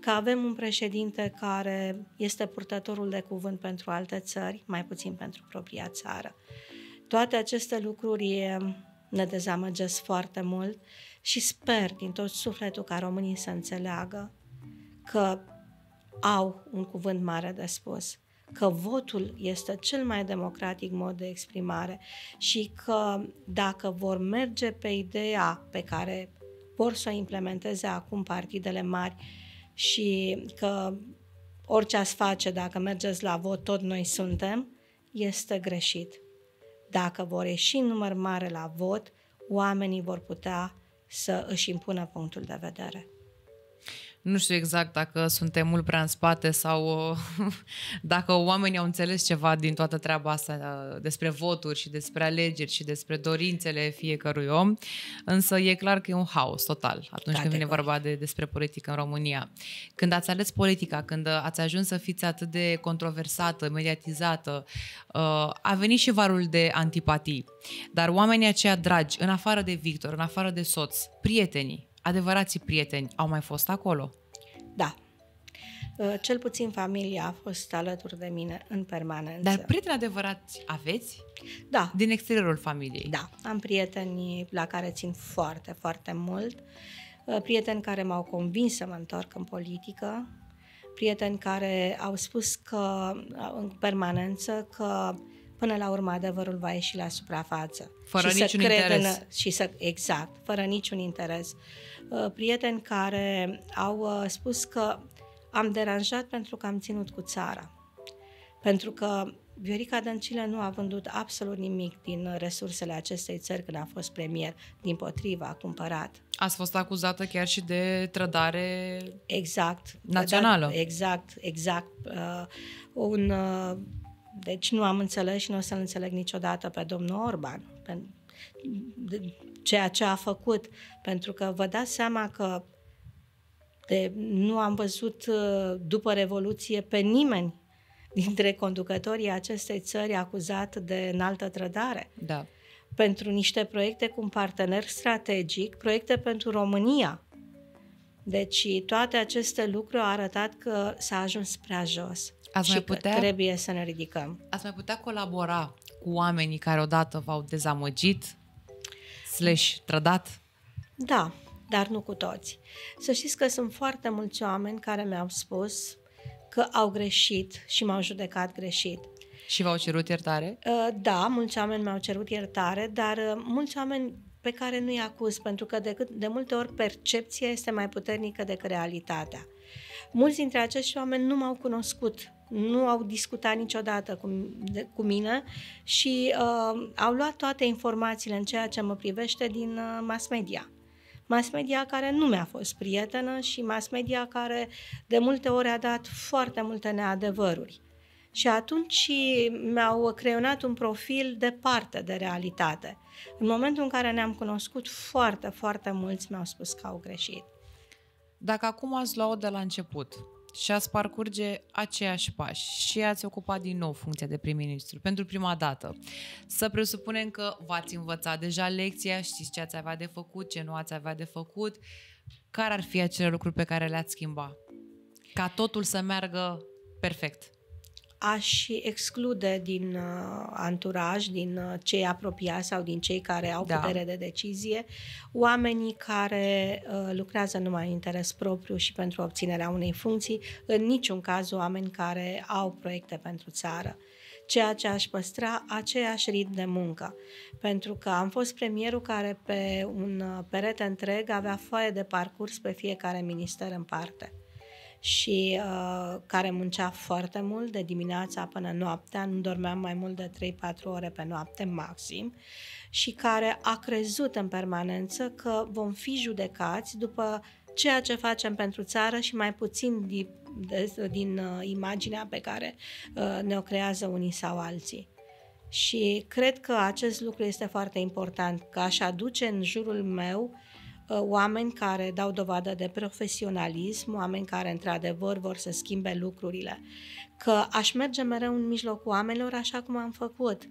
că avem un președinte care este purtătorul de cuvânt pentru alte țări, mai puțin pentru propria țară. Toate aceste lucruri ne dezamăgesc foarte mult și sper din tot sufletul ca românii să înțeleagă că au un cuvânt mare de spus, că votul este cel mai democratic mod de exprimare și că dacă vor merge pe ideea pe care vor să o implementeze acum partidele mari și că orice ați face, dacă mergeți la vot, tot noi suntem, este greșit. Dacă vor ieși în număr mare la vot, oamenii vor putea să își impună punctul de vedere. Nu știu exact dacă suntem mult prea în spate sau dacă oamenii au înțeles ceva din toată treaba asta uh, despre voturi și despre alegeri și despre dorințele fiecărui om, însă e clar că e un haos total atunci când vine vorba de, despre politică în România. Când ați ales politica, când uh, ați ajuns să fiți atât de controversată, mediatizată, uh, a venit și varul de antipatii. Dar oamenii aceia dragi, în afară de Victor, în afară de soț, prietenii, adevărații prieteni au mai fost acolo? Da. Uh, cel puțin familia a fost alături de mine în permanență. Dar prieteni adevărați aveți? Da. Din exteriorul familiei? Da. Am prieteni la care țin foarte, foarte mult. Uh, prieteni care m-au convins să mă întorc în politică. Prieteni care au spus că, uh, în permanență, că uh, până la urmă adevărul va ieși la suprafață. Fără și niciun să cred interes. În, și să, exact, fără niciun interes. Uh, prieteni care au uh, spus că am deranjat pentru că am ținut cu țara. Pentru că Viorica Dăncilă nu a vândut absolut nimic din resursele acestei țări când a fost premier. Din potriva, a cumpărat. Ați fost acuzată chiar și de trădare exact, națională. Exact, exact. Uh, un uh, deci nu am înțeles și nu o să-l înțeleg niciodată pe domnul Orban, pe ceea ce a făcut, pentru că vă dați seama că de, nu am văzut uh, după Revoluție pe nimeni dintre conducătorii acestei țări acuzat de înaltă trădare. Da. Pentru niște proiecte cu un partener strategic, proiecte pentru România. Deci toate aceste lucruri au arătat că s-a ajuns prea jos. Ați și mai putea, că trebuie să ne ridicăm. Ați mai putea colabora cu oamenii care odată v-au dezamăgit, slash trădat? Da, dar nu cu toți. Să știți că sunt foarte mulți oameni care mi-au spus că au greșit și m-au judecat greșit. Și v-au cerut iertare? Uh, da, mulți oameni mi-au cerut iertare, dar uh, mulți oameni pe care nu-i acuz, pentru că de, de multe ori percepția este mai puternică decât realitatea. Mulți dintre acești oameni nu m-au cunoscut, nu au discutat niciodată cu, de, cu mine și uh, au luat toate informațiile în ceea ce mă privește din uh, mass media mass media care nu mi-a fost prietenă și mass media care de multe ori a dat foarte multe neadevăruri. Și atunci mi-au creionat un profil departe de realitate. În momentul în care ne-am cunoscut, foarte, foarte mulți mi-au spus că au greșit. Dacă acum ați luat de la început și ați parcurge aceiași pași și ați ocupat din nou funcția de prim-ministru pentru prima dată, să presupunem că v-ați învățat deja lecția, știți ce ați avea de făcut, ce nu ați avea de făcut, care ar fi acele lucruri pe care le-ați schimba? Ca totul să meargă perfect aș exclude din uh, anturaj, din uh, cei apropiați sau din cei care au da. putere de decizie, oamenii care uh, lucrează numai în interes propriu și pentru obținerea unei funcții, în niciun caz oameni care au proiecte pentru țară. Ceea ce aș păstra, aceeași rit de muncă. Pentru că am fost premierul care pe un perete întreg avea foaie de parcurs pe fiecare minister în parte și uh, care muncea foarte mult de dimineața până noaptea, nu dormeam mai mult de 3-4 ore pe noapte maxim și care a crezut în permanență că vom fi judecați după ceea ce facem pentru țară și mai puțin din, de, din uh, imaginea pe care uh, ne-o creează unii sau alții. Și cred că acest lucru este foarte important, că aș aduce în jurul meu Uh, oameni care dau dovadă de profesionalism, oameni care într-adevăr vor să schimbe lucrurile. Că aș merge mereu în mijlocul oamenilor așa cum am făcut.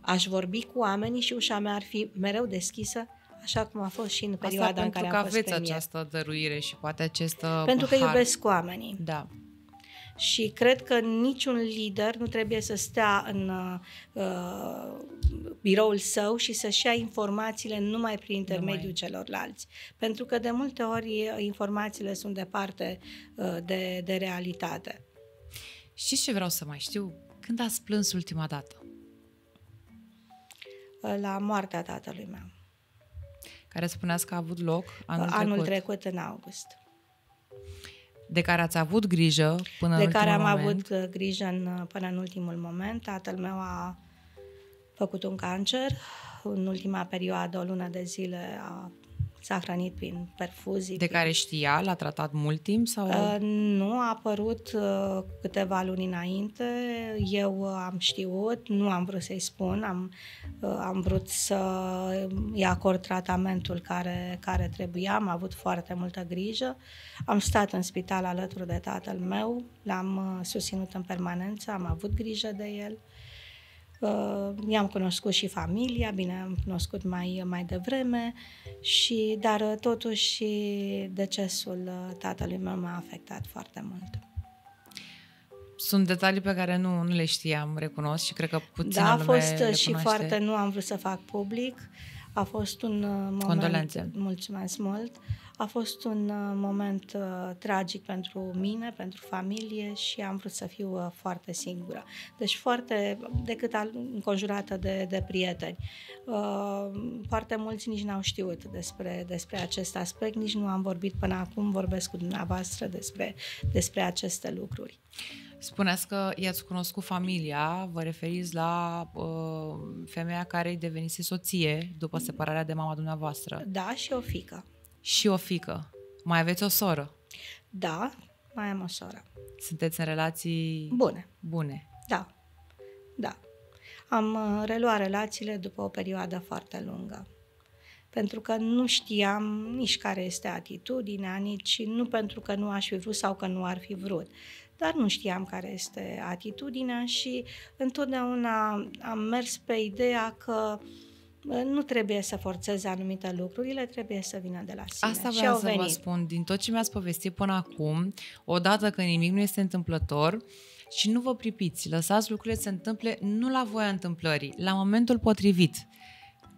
Aș vorbi cu oamenii și ușa mea ar fi mereu deschisă așa cum a fost și în perioada Asta în care am fost pentru că aveți premier. această dăruire și poate acest uh, Pentru că iubesc oamenii. Da și cred că niciun lider nu trebuie să stea în uh, biroul său și să-și ia informațiile numai prin intermediul numai. celorlalți. Pentru că de multe ori uh, informațiile sunt departe uh, de, de realitate. Și ce vreau să mai știu? Când ați plâns ultima dată? Uh, la moartea tatălui meu. Care spuneați că a avut loc anul, anul trecut. trecut în august de care ați avut grijă până de în care am moment. avut uh, grijă în, uh, până în ultimul moment. Tatăl meu a făcut un cancer. În ultima perioadă, o lună de zile, a s-a hrănit prin perfuzii. De care știa, l-a tratat mult timp? sau? Uh, nu, a apărut uh, câteva luni înainte, eu uh, am știut, nu am vrut să-i spun, am, uh, am vrut să i acord tratamentul care, care trebuia, am avut foarte multă grijă, am stat în spital alături de tatăl meu, l-am uh, susținut în permanență, am avut grijă de el. Uh, Uh, I-am cunoscut și familia, bine, am cunoscut mai, mai devreme, și, dar uh, totuși decesul uh, tatălui meu m-a afectat foarte mult. Sunt detalii pe care nu, nu le știam, recunosc și cred că puțin Da, a fost lume și foarte, nu am vrut să fac public, a fost un moment... Condolențe. Mulțumesc mult. Uh, a fost un uh, moment uh, tragic pentru mine, pentru familie și am vrut să fiu uh, foarte singură. Deci foarte, decât al, înconjurată de, de prieteni. Uh, foarte mulți nici n-au știut despre, despre acest aspect, nici nu am vorbit până acum, vorbesc cu dumneavoastră despre, despre aceste lucruri. Spuneți că i-ați cunoscut familia, vă referiți la uh, femeia care îi devenise soție după separarea de mama dumneavoastră. Da, și o fică și o fică. Mai aveți o soră? Da, mai am o soră. Sunteți în relații... Bune. Bune. Da, da. Am uh, reluat relațiile după o perioadă foarte lungă. Pentru că nu știam nici care este atitudinea, nici nu pentru că nu aș fi vrut sau că nu ar fi vrut, dar nu știam care este atitudinea și întotdeauna am mers pe ideea că uh, nu trebuie să forțezi anumite lucruri, ele trebuie să vină de la sine. Asta vreau să venit. vă spun. Din tot ce mi-ați povestit până acum, odată că nimic nu este întâmplător, și nu vă pripiți, lăsați lucrurile să se întâmple nu la voia întâmplării, la momentul potrivit.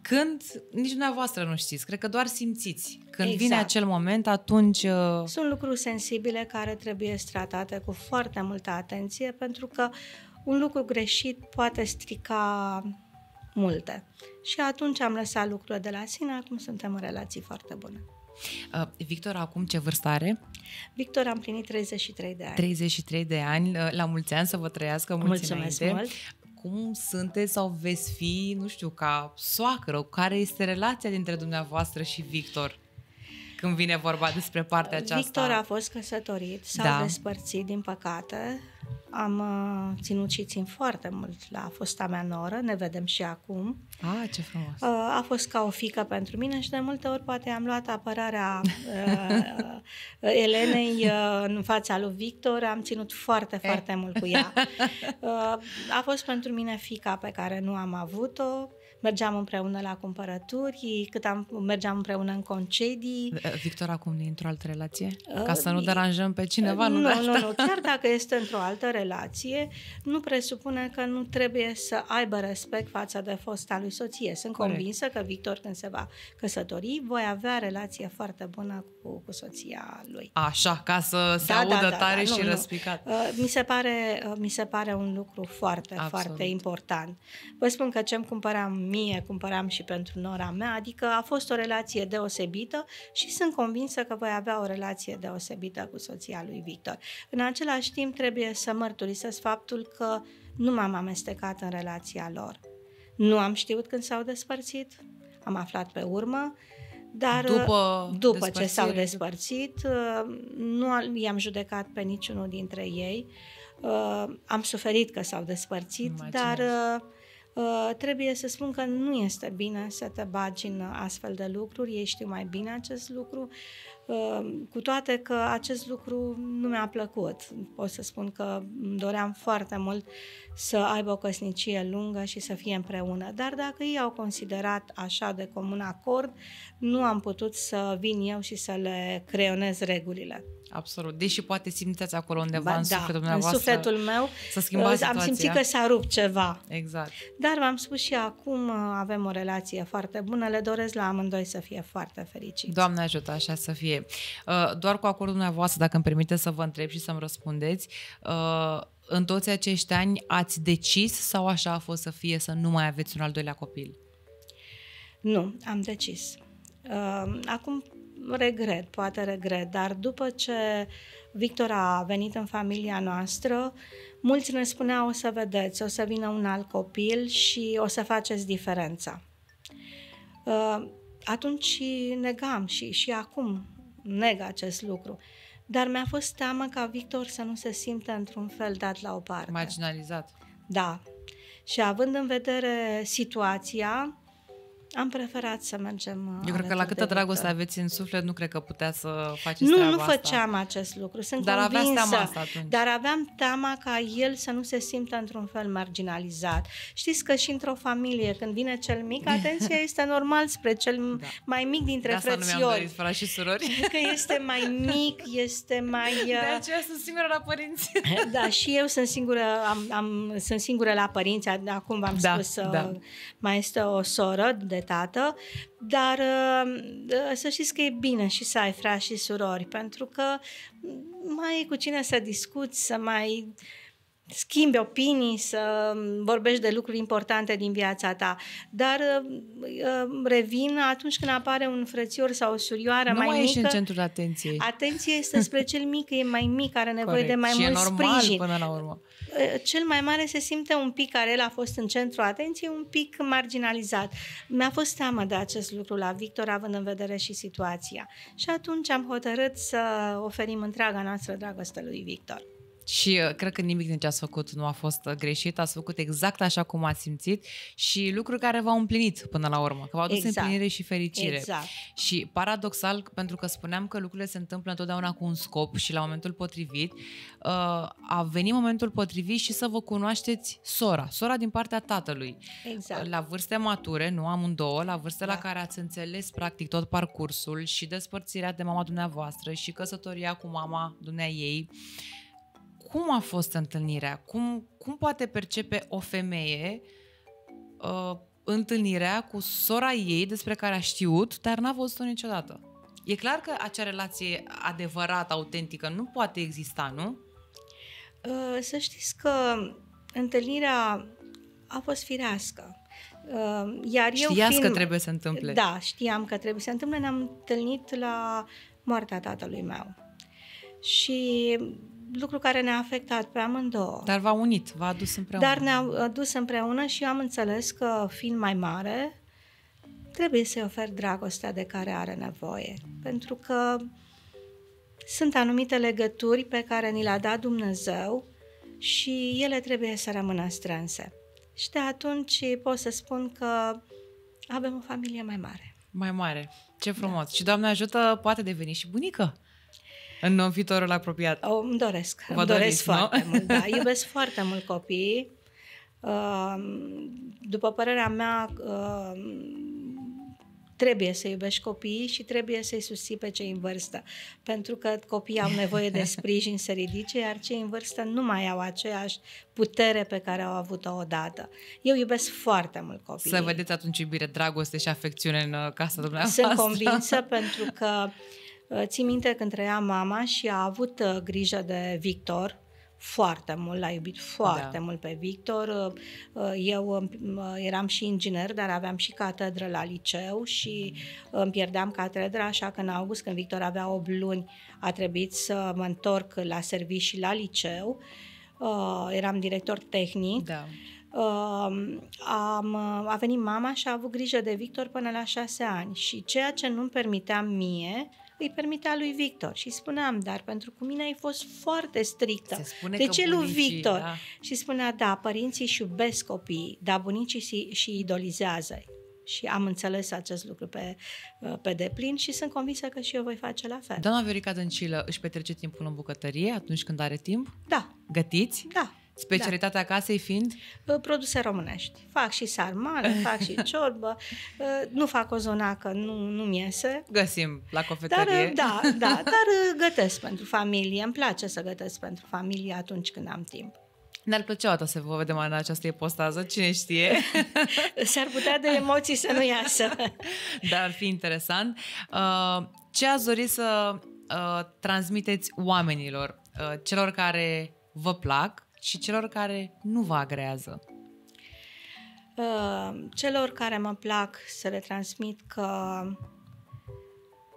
Când nici dumneavoastră nu știți, cred că doar simțiți. Când exact. vine acel moment, atunci... Uh, Sunt lucruri sensibile care trebuie tratate cu foarte multă atenție, pentru că un lucru greșit poate strica multe. Și atunci am lăsat lucrurile de la sine, acum suntem în relații foarte bune. Uh, Victor, acum ce vârstă are? Victor, am plinit 33 de ani. 33 de ani, uh, la mulți ani să vă trăiască mulți Mulțumesc înainte. mult! Cum sunteți sau veți fi, nu știu, ca soacră? Care este relația dintre dumneavoastră și Victor? Când vine vorba despre partea aceasta. Victor a fost căsătorit, s-a da. despărțit, din păcate. Am uh, ținut și țin foarte mult la fosta mea noră, ne vedem și acum. Ah, ce frumos! Uh, a fost ca o fică pentru mine și de multe ori poate am luat apărarea uh, Elenei în fața lui Victor, am ținut foarte, eh. foarte mult cu ea. A fost pentru mine fica pe care nu am avut-o, mergeam împreună la cumpărături, cât am, mergeam împreună în concedii. Eh, Victor acum e într-o altă relație? Ca să nu deranjăm pe cineva. Nu, nu, nu, nu, chiar dacă este într-o altă altă relație nu presupune că nu trebuie să aibă respect față de fosta lui soție. Sunt Corect. convinsă că Victor, când se va căsători, voi avea relație foarte bună cu, cu soția lui. Așa, ca să se da, da audă da, da, tare da, da. și nu, răspicat. Nu. Uh, mi, se pare, uh, mi se pare un lucru foarte, Absolut. foarte important. Vă spun că ce-mi cumpăram mie, cumpăram și pentru nora mea, adică a fost o relație deosebită și sunt convinsă că voi avea o relație deosebită cu soția lui Victor. În același timp, trebuie să să mărturisesc faptul că nu m-am amestecat în relația lor. Nu am știut când s-au despărțit, am aflat pe urmă, dar după, uh, după ce s-au despărțit, uh, nu i-am judecat pe niciunul dintre ei. Uh, am suferit că s-au despărțit, Imaginez. dar trebuie să spun că nu este bine să te bagi în astfel de lucruri, ei știu mai bine acest lucru Ehm, cu toate că acest lucru nu mi-a plăcut. Pot să spun că îmi doream foarte mult să aibă o căsnicie lungă și să fie împreună. Dar dacă ei au considerat așa de comun acord, nu am putut să vin eu și să le creionez regulile. Absolut. Deși poate simțeți acolo undeva ba, în da, sufletul da, dumneavoastră. în sufletul meu să schimbați situația. am simțit că s-a rupt ceva. Exact. Dar v-am spus și acum uh, avem o relație foarte bună, le doresc la amândoi să fie foarte fericiți. Doamne ajută așa să fie. Uh, doar cu acordul dumneavoastră, dacă îmi permite să vă întreb și să-mi răspundeți, uh, în toți acești ani ați decis sau așa a fost să fie să nu mai aveți un al doilea copil? Nu, am decis. Ehm, acum regret, poate regret, dar după ce Victor a venit în familia noastră, mulți ne spuneau o să vedeți, o să vină un alt copil și o să faceți diferența. Ehm, atunci negam și, și acum neg acest lucru. Dar mi-a fost teamă ca Victor să nu se simtă într-un fel dat la o parte. Marginalizat. Da. Și având în vedere situația, am preferat să mergem. Uh, eu cred că la câtă dragoste Victor. aveți în suflet, nu cred că putea să faceți nu, treaba Nu, nu făceam asta. acest lucru. Sunt dar convinsă. Aveam asta atunci. Dar aveam teama ca el să nu se simtă într-un fel marginalizat. Știți că și într-o familie, când vine cel mic, atenția este normal spre cel da. mai mic dintre de asta frățiori. Nu și surori. Că este mai mic, este mai... De uh, aceea sunt singură la părinți. Da, și eu sunt singură, am, am, sunt singură la părinți. Acum v-am da, spus, uh, da. mai este o soră de de tată, dar uh, să știți că e bine și să ai frați și surori, pentru că mai e cu cine să discuți, să mai schimbi opinii, să vorbești de lucruri importante din viața ta. Dar uh, revin atunci când apare un frățior sau o surioară nu mai, mai mică. Nu ești în centrul atenției. Atenție este spre cel mic, e mai mic, are nevoie Corect. de mai și mult e normal sprijin. până la urmă. Uh, cel mai mare se simte un pic, care el a fost în centrul atenției, un pic marginalizat. Mi-a fost teamă de acest lucru la Victor, având în vedere și situația. Și atunci am hotărât să oferim întreaga noastră dragoste lui Victor. Și uh, cred că nimic din ce ați făcut nu a fost uh, greșit, ați făcut exact așa cum ați simțit și lucruri care v-au împlinit până la urmă, că v-au dus exact. împlinire și fericire. Exact. Și paradoxal, pentru că spuneam că lucrurile se întâmplă întotdeauna cu un scop și la momentul potrivit, uh, a venit momentul potrivit și să vă cunoașteți sora, sora din partea tatălui. Exact. La vârste mature, nu amândouă, la vârste da. la care ați înțeles practic tot parcursul și despărțirea de mama dumneavoastră și căsătoria cu mama dumnea ei cum a fost întâlnirea? Cum, cum poate percepe o femeie uh, întâlnirea cu sora ei despre care a știut, dar n-a văzut-o niciodată? E clar că acea relație adevărată, autentică, nu poate exista, nu? Uh, să știți că întâlnirea a fost firească. Uh, iar eu Știați fiind... că trebuie să întâmple. Da, știam că trebuie să întâmple. Ne-am întâlnit la moartea tatălui meu. Și lucru care ne-a afectat pe amândouă. Dar v-a unit, v-a adus împreună. Dar ne-a adus împreună și am înțeles că, fiind mai mare, trebuie să-i ofer dragostea de care are nevoie. Pentru că sunt anumite legături pe care ni le-a dat Dumnezeu și ele trebuie să rămână strânse. Și de atunci pot să spun că avem o familie mai mare. Mai mare. Ce frumos. Da. Și Doamne ajută, poate deveni și bunică. În viitorul apropiat. O, oh, îmi doresc. Vă îmi doresc doriți, foarte nu? mult. Da. Iubesc foarte mult copiii. Um, după părerea mea, um, trebuie să iubești copiii și trebuie să-i susții pe cei în vârstă. Pentru că copiii au nevoie de sprijin să ridice, iar cei în vârstă nu mai au aceeași putere pe care au avut-o odată. Eu iubesc foarte mult copiii. Să vedeți atunci iubire, dragoste și afecțiune în uh, casa dumneavoastră. Sunt convinsă pentru că uh, Uh, Țin minte când trăia mama și a avut uh, grijă de Victor, foarte mult, l-a iubit foarte da. mult pe Victor. Uh, eu eram și inginer, dar aveam și catedră la liceu și mhm. îmi pierdeam catedra, așa că în august, când Victor avea 8 luni, a trebuit să mă întorc la servici și la liceu. Eram director tehnic. Da. Um, uh, am, a venit mama și a avut grijă de Victor până la șase ani și ceea ce nu-mi permitea mie îi permitea lui Victor și spuneam, dar pentru cu mine ai fost foarte strictă. Se spune de ce lui Victor? Da. Și spunea, da, părinții își iubesc copiii, dar bunicii și, și idolizează și am înțeles acest lucru pe, pe deplin și sunt convinsă că și eu voi face la fel. Doamna Viorica Dăncilă își petrece timpul în bucătărie atunci când are timp? Da. Gătiți? Da. Specialitatea da. casei fiind? Produse românești. Fac și sarmale, fac și ciorbă, nu fac o zonacă, nu, nu-mi iese. Găsim la cofetărie. Dar, da, da, dar uh, gătesc pentru familie. Îmi place să gătesc pentru familie atunci când am timp. Ne-ar plăcea o să vă vedem în această epostază, cine știe. S-ar putea de emoții să nu iasă. Dar ar fi interesant. Uh, ce ați dori să uh, transmiteți oamenilor, celor care vă plac, și celor care nu vă agrează? Uh, celor care mă plac să le transmit că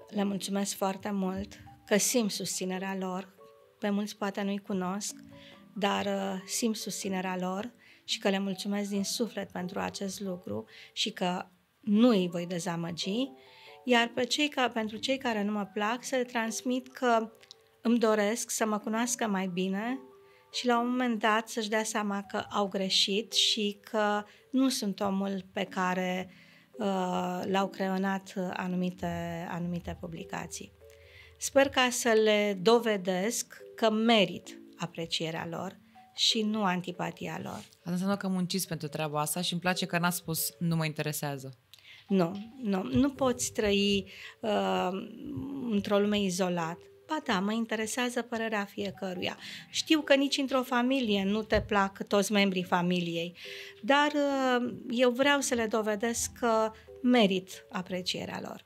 le mulțumesc foarte mult, că simt susținerea lor, pe mulți poate nu-i cunosc, dar uh, simt susținerea lor și că le mulțumesc din suflet pentru acest lucru și că nu îi voi dezamăgi, iar pe cei ca, pentru cei care nu mă plac să le transmit că îmi doresc să mă cunoască mai bine, și la un moment dat să-și dea seama că au greșit și că nu sunt omul pe care uh, l-au creionat anumite, anumite publicații. Sper ca să le dovedesc că merit aprecierea lor și nu antipatia lor. Asta înseamnă că munciți pentru treaba asta și îmi place că n-ați spus nu mă interesează. Nu, nu, nu poți trăi uh, într-o lume izolată. Ba da, mă interesează părerea fiecăruia. Știu că nici într-o familie nu te plac toți membrii familiei, dar uh, eu vreau să le dovedesc că merit aprecierea lor.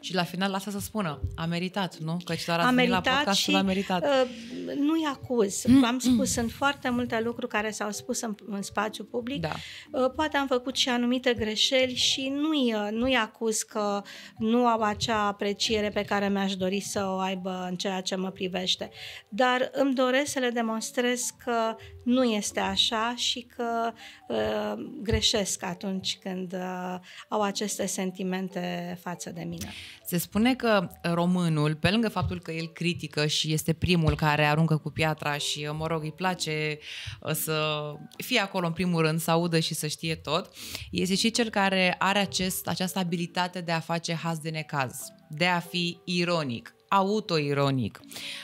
Și la final lasă să spună, a meritat, nu? Căci doar a meritat la podcast și, a meritat. Uh, nu-i acuz. Mm, am mm. spus, mm. sunt foarte multe lucruri care s-au spus în, în spațiu public. Da. Uh, poate am făcut și anumite greșeli și nu-i, uh, nu-i acuz că nu au acea apreciere pe care mi-aș dori să o aibă în ceea ce mă privește. Dar îmi doresc să le demonstrez că nu este așa și că uh, greșesc atunci când uh, au aceste sentimente față de mine. Se spune că românul, pe lângă faptul că el critică și este primul care aruncă cu piatra și, uh, mă rog, îi place uh, să fie acolo în primul rând, să audă și să știe tot, este și cel care are acest, această abilitate de a face haz de necaz, de a fi ironic autoironic,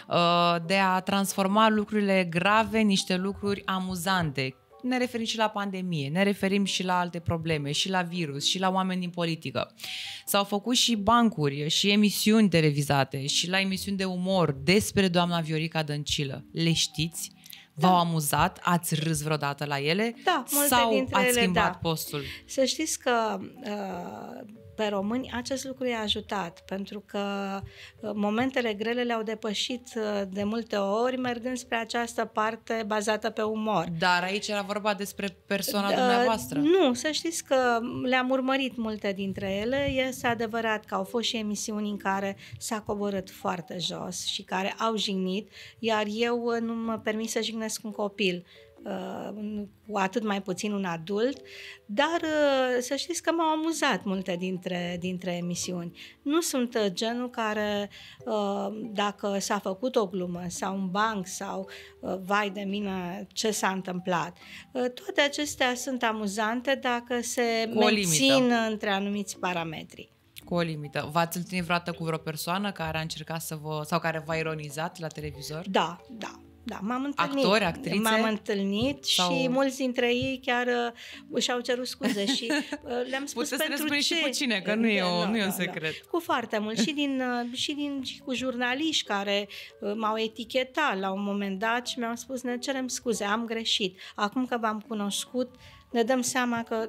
uh, de a transforma lucrurile grave în niște lucruri amuzante, ne referim și la pandemie, ne referim și la alte probleme, și la virus, și la oameni din politică. S-au făcut și bancuri, și emisiuni televizate, și la emisiuni de umor despre doamna Viorica Dăncilă. Le știți? Da. V-au da. amuzat? Ați râs vreodată la ele? Da, multe sau dintre ați ele, schimbat da. postul? Să știți că uh, pe români acest lucru i-a ajutat, pentru că uh, momentele grele le-au depășit uh, de multe ori, mergând spre această parte bazată pe umor. Dar aici era vorba despre persoana uh, dumneavoastră. Nu, să știți că le-am urmărit multe dintre ele. Este adevărat că au fost și emisiuni în care s-a coborât foarte jos și care au jignit, iar eu uh, nu mă permis să jignesc un copil cu uh, atât mai puțin un adult, dar uh, să știți că m-au amuzat multe dintre, dintre emisiuni. Nu sunt uh, genul care, dacă s-a făcut o glumă sau un banc sau, vai de mine, ce s-a întâmplat. Toate acestea sunt amuzante dacă se mențin între anumiți parametri cu o limită. V-ați întâlnit vreodată cu vreo persoană care a încercat să vă, sau care v-a ironizat la televizor? Da, da. Da, m-am întâlnit. Actori, actrițe? M-am întâlnit sau... și mulți dintre ei chiar uh, și-au cerut scuze și uh, le-am spus Puteți pentru să ce. și cu cine, că nu e, da, o, da, nu e un da, da. secret. Da. Cu foarte mult și, din, uh, și, din, și cu jurnaliști care uh, m-au etichetat la un moment dat și mi-au spus ne cerem scuze, am greșit. Acum că v-am cunoscut, ne dăm seama că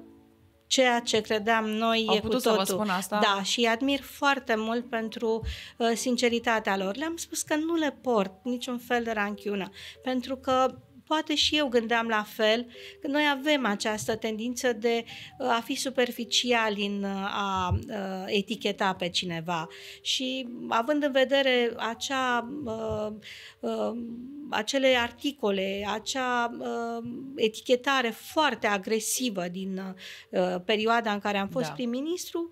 ceea ce credeam noi Au e putut cu totul. Să vă spun asta? Da, și îi admir foarte mult pentru uh, sinceritatea lor. Le-am spus că nu le port niciun fel de ranchiună, pentru că Poate și eu gândeam la fel, că noi avem această tendință de uh, a fi superficial în uh, a uh, eticheta pe cineva și având în vedere acea, acele articole, acea etichetare foarte agresivă din perioada în care am fost da. prim-ministru,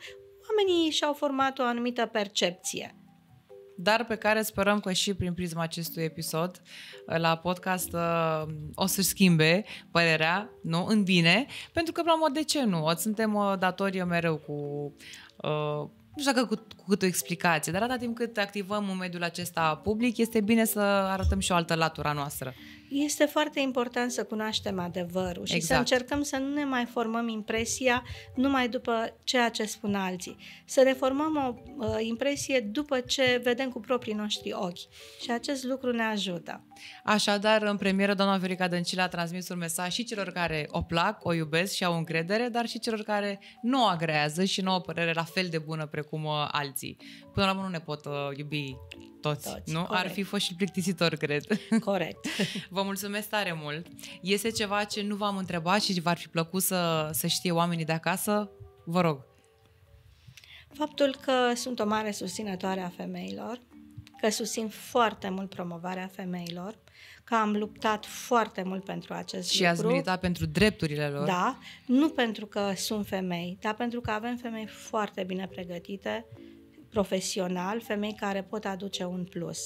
oamenii și-au format o anumită percepție dar pe care sperăm că și prin prisma acestui episod uh, la podcast uh, o să schimbe părerea, nu? În bine, pentru că, la mod, de ce nu? Suntem uh, datorie mereu cu uh, nu știu dacă cu, cu cât o explicație, dar atâta timp cât activăm în mediul acesta public, este bine să arătăm și o altă latura noastră. Este foarte important să cunoaștem adevărul exact. și să exact. încercăm să nu ne mai formăm impresia numai după ceea ce spun alții. Să ne formăm o uh, impresie după ce vedem cu proprii noștri ochi. Și acest lucru ne ajută. Așadar, în premieră, doamna Viorica Dăncilă a transmis un mesaj și celor care o plac, o iubesc și au încredere, dar și celor care nu o agrează și nu au o părere la fel de bună precum uh, alții. Până la urmă nu ne pot uh, iubi toți, toți. nu? Corect. Ar fi fost și plictisitor, cred. Corect. Vă mulțumesc tare mult. Este ceva ce nu v-am întrebat și v-ar fi plăcut să, să știe oamenii de acasă? Vă rog. Faptul că sunt o mare susținătoare a femeilor, că susțin foarte mult promovarea femeilor, că am luptat foarte mult pentru acest și lucru. Și ați militat pentru drepturile lor. Da, nu pentru că sunt femei, dar pentru că avem femei foarte bine pregătite, profesional, femei care pot aduce un plus.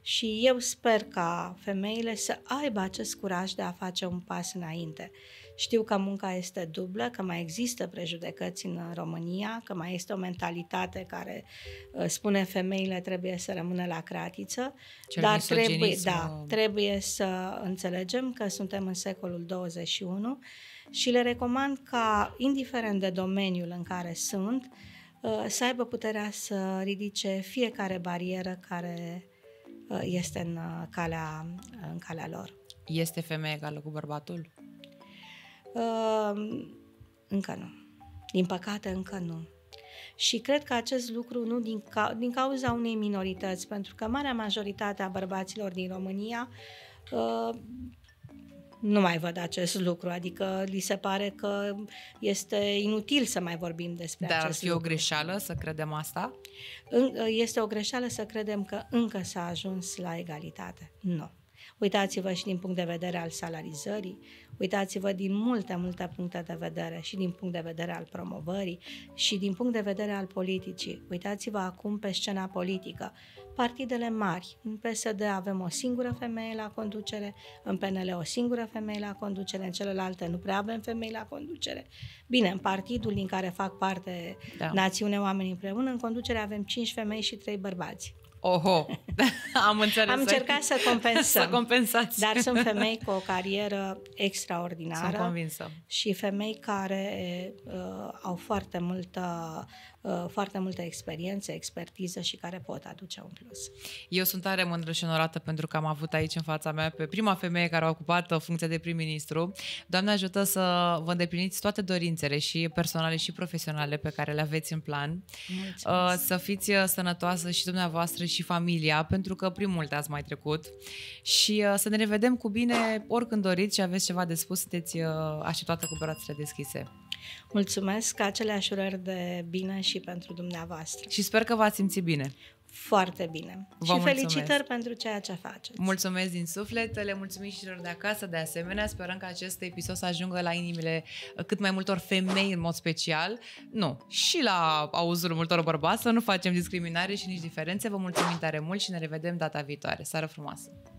Și eu sper ca femeile să aibă acest curaj de a face un pas înainte știu că munca este dublă, că mai există prejudecăți în România, că mai este o mentalitate care uh, spune femeile trebuie să rămână la cratiță, Cel dar trebuie, da, uh, trebuie să înțelegem că suntem în secolul 21 și le recomand ca, indiferent de domeniul în care sunt, uh, să aibă puterea să ridice fiecare barieră care este în calea, în calea lor. Este femeie egală cu bărbatul? Uh, încă nu. Din păcate, încă nu. Și cred că acest lucru nu din, ca, din cauza unei minorități, pentru că marea majoritate a bărbaților din România uh, nu mai văd acest lucru, adică li se pare că este inutil să mai vorbim despre Dar acest lucru. Dar ar fi o greșeală să credem asta? Este o greșeală să credem că încă s-a ajuns la egalitate. Nu. Uitați-vă și din punct de vedere al salarizării, uitați-vă din multe, multe puncte de vedere și din punct de vedere al promovării și din punct de vedere al politicii. Uitați-vă acum pe scena politică. Partidele mari, în PSD avem o singură femeie la conducere, în PNL o singură femeie la conducere, în celelalte nu prea avem femei la conducere. Bine, în partidul din care fac parte da. Națiunea Oamenii Împreună, în conducere avem 5 femei și 3 bărbați. Oho, am înțeles. Am încercat să compensăm. să compensați. Dar sunt femei cu o carieră extraordinară. Sunt convinsă. Și femei care uh, au foarte multă Uh, foarte multă experiență, expertiză și care pot aduce un plus. Eu sunt tare mândră și onorată pentru că am avut aici în fața mea pe prima femeie care a ocupat uh, funcția de prim-ministru. Doamne ajută să vă îndepliniți toate dorințele și personale și profesionale pe care le aveți în plan. Mulțumesc. Uh, să fiți sănătoasă și dumneavoastră și familia, pentru că primul multe ați mai trecut și să ne revedem cu bine oricând doriți și aveți ceva de spus, sunteți așteptată cu brațele deschise. Mulțumesc, aceleași urări de bine și pentru dumneavoastră. Și sper că v-ați simțit bine. Foarte bine. Vă și mulțumesc. felicitări pentru ceea ce faceți. Mulțumesc din suflet, le mulțumim și celor de acasă de asemenea. Sperăm că acest episod să ajungă la inimile cât mai multor femei în mod special. Nu, și la auzul multor bărbați să nu facem discriminare și nici diferențe. Vă mulțumim tare mult și ne revedem data viitoare. Seară frumoasă!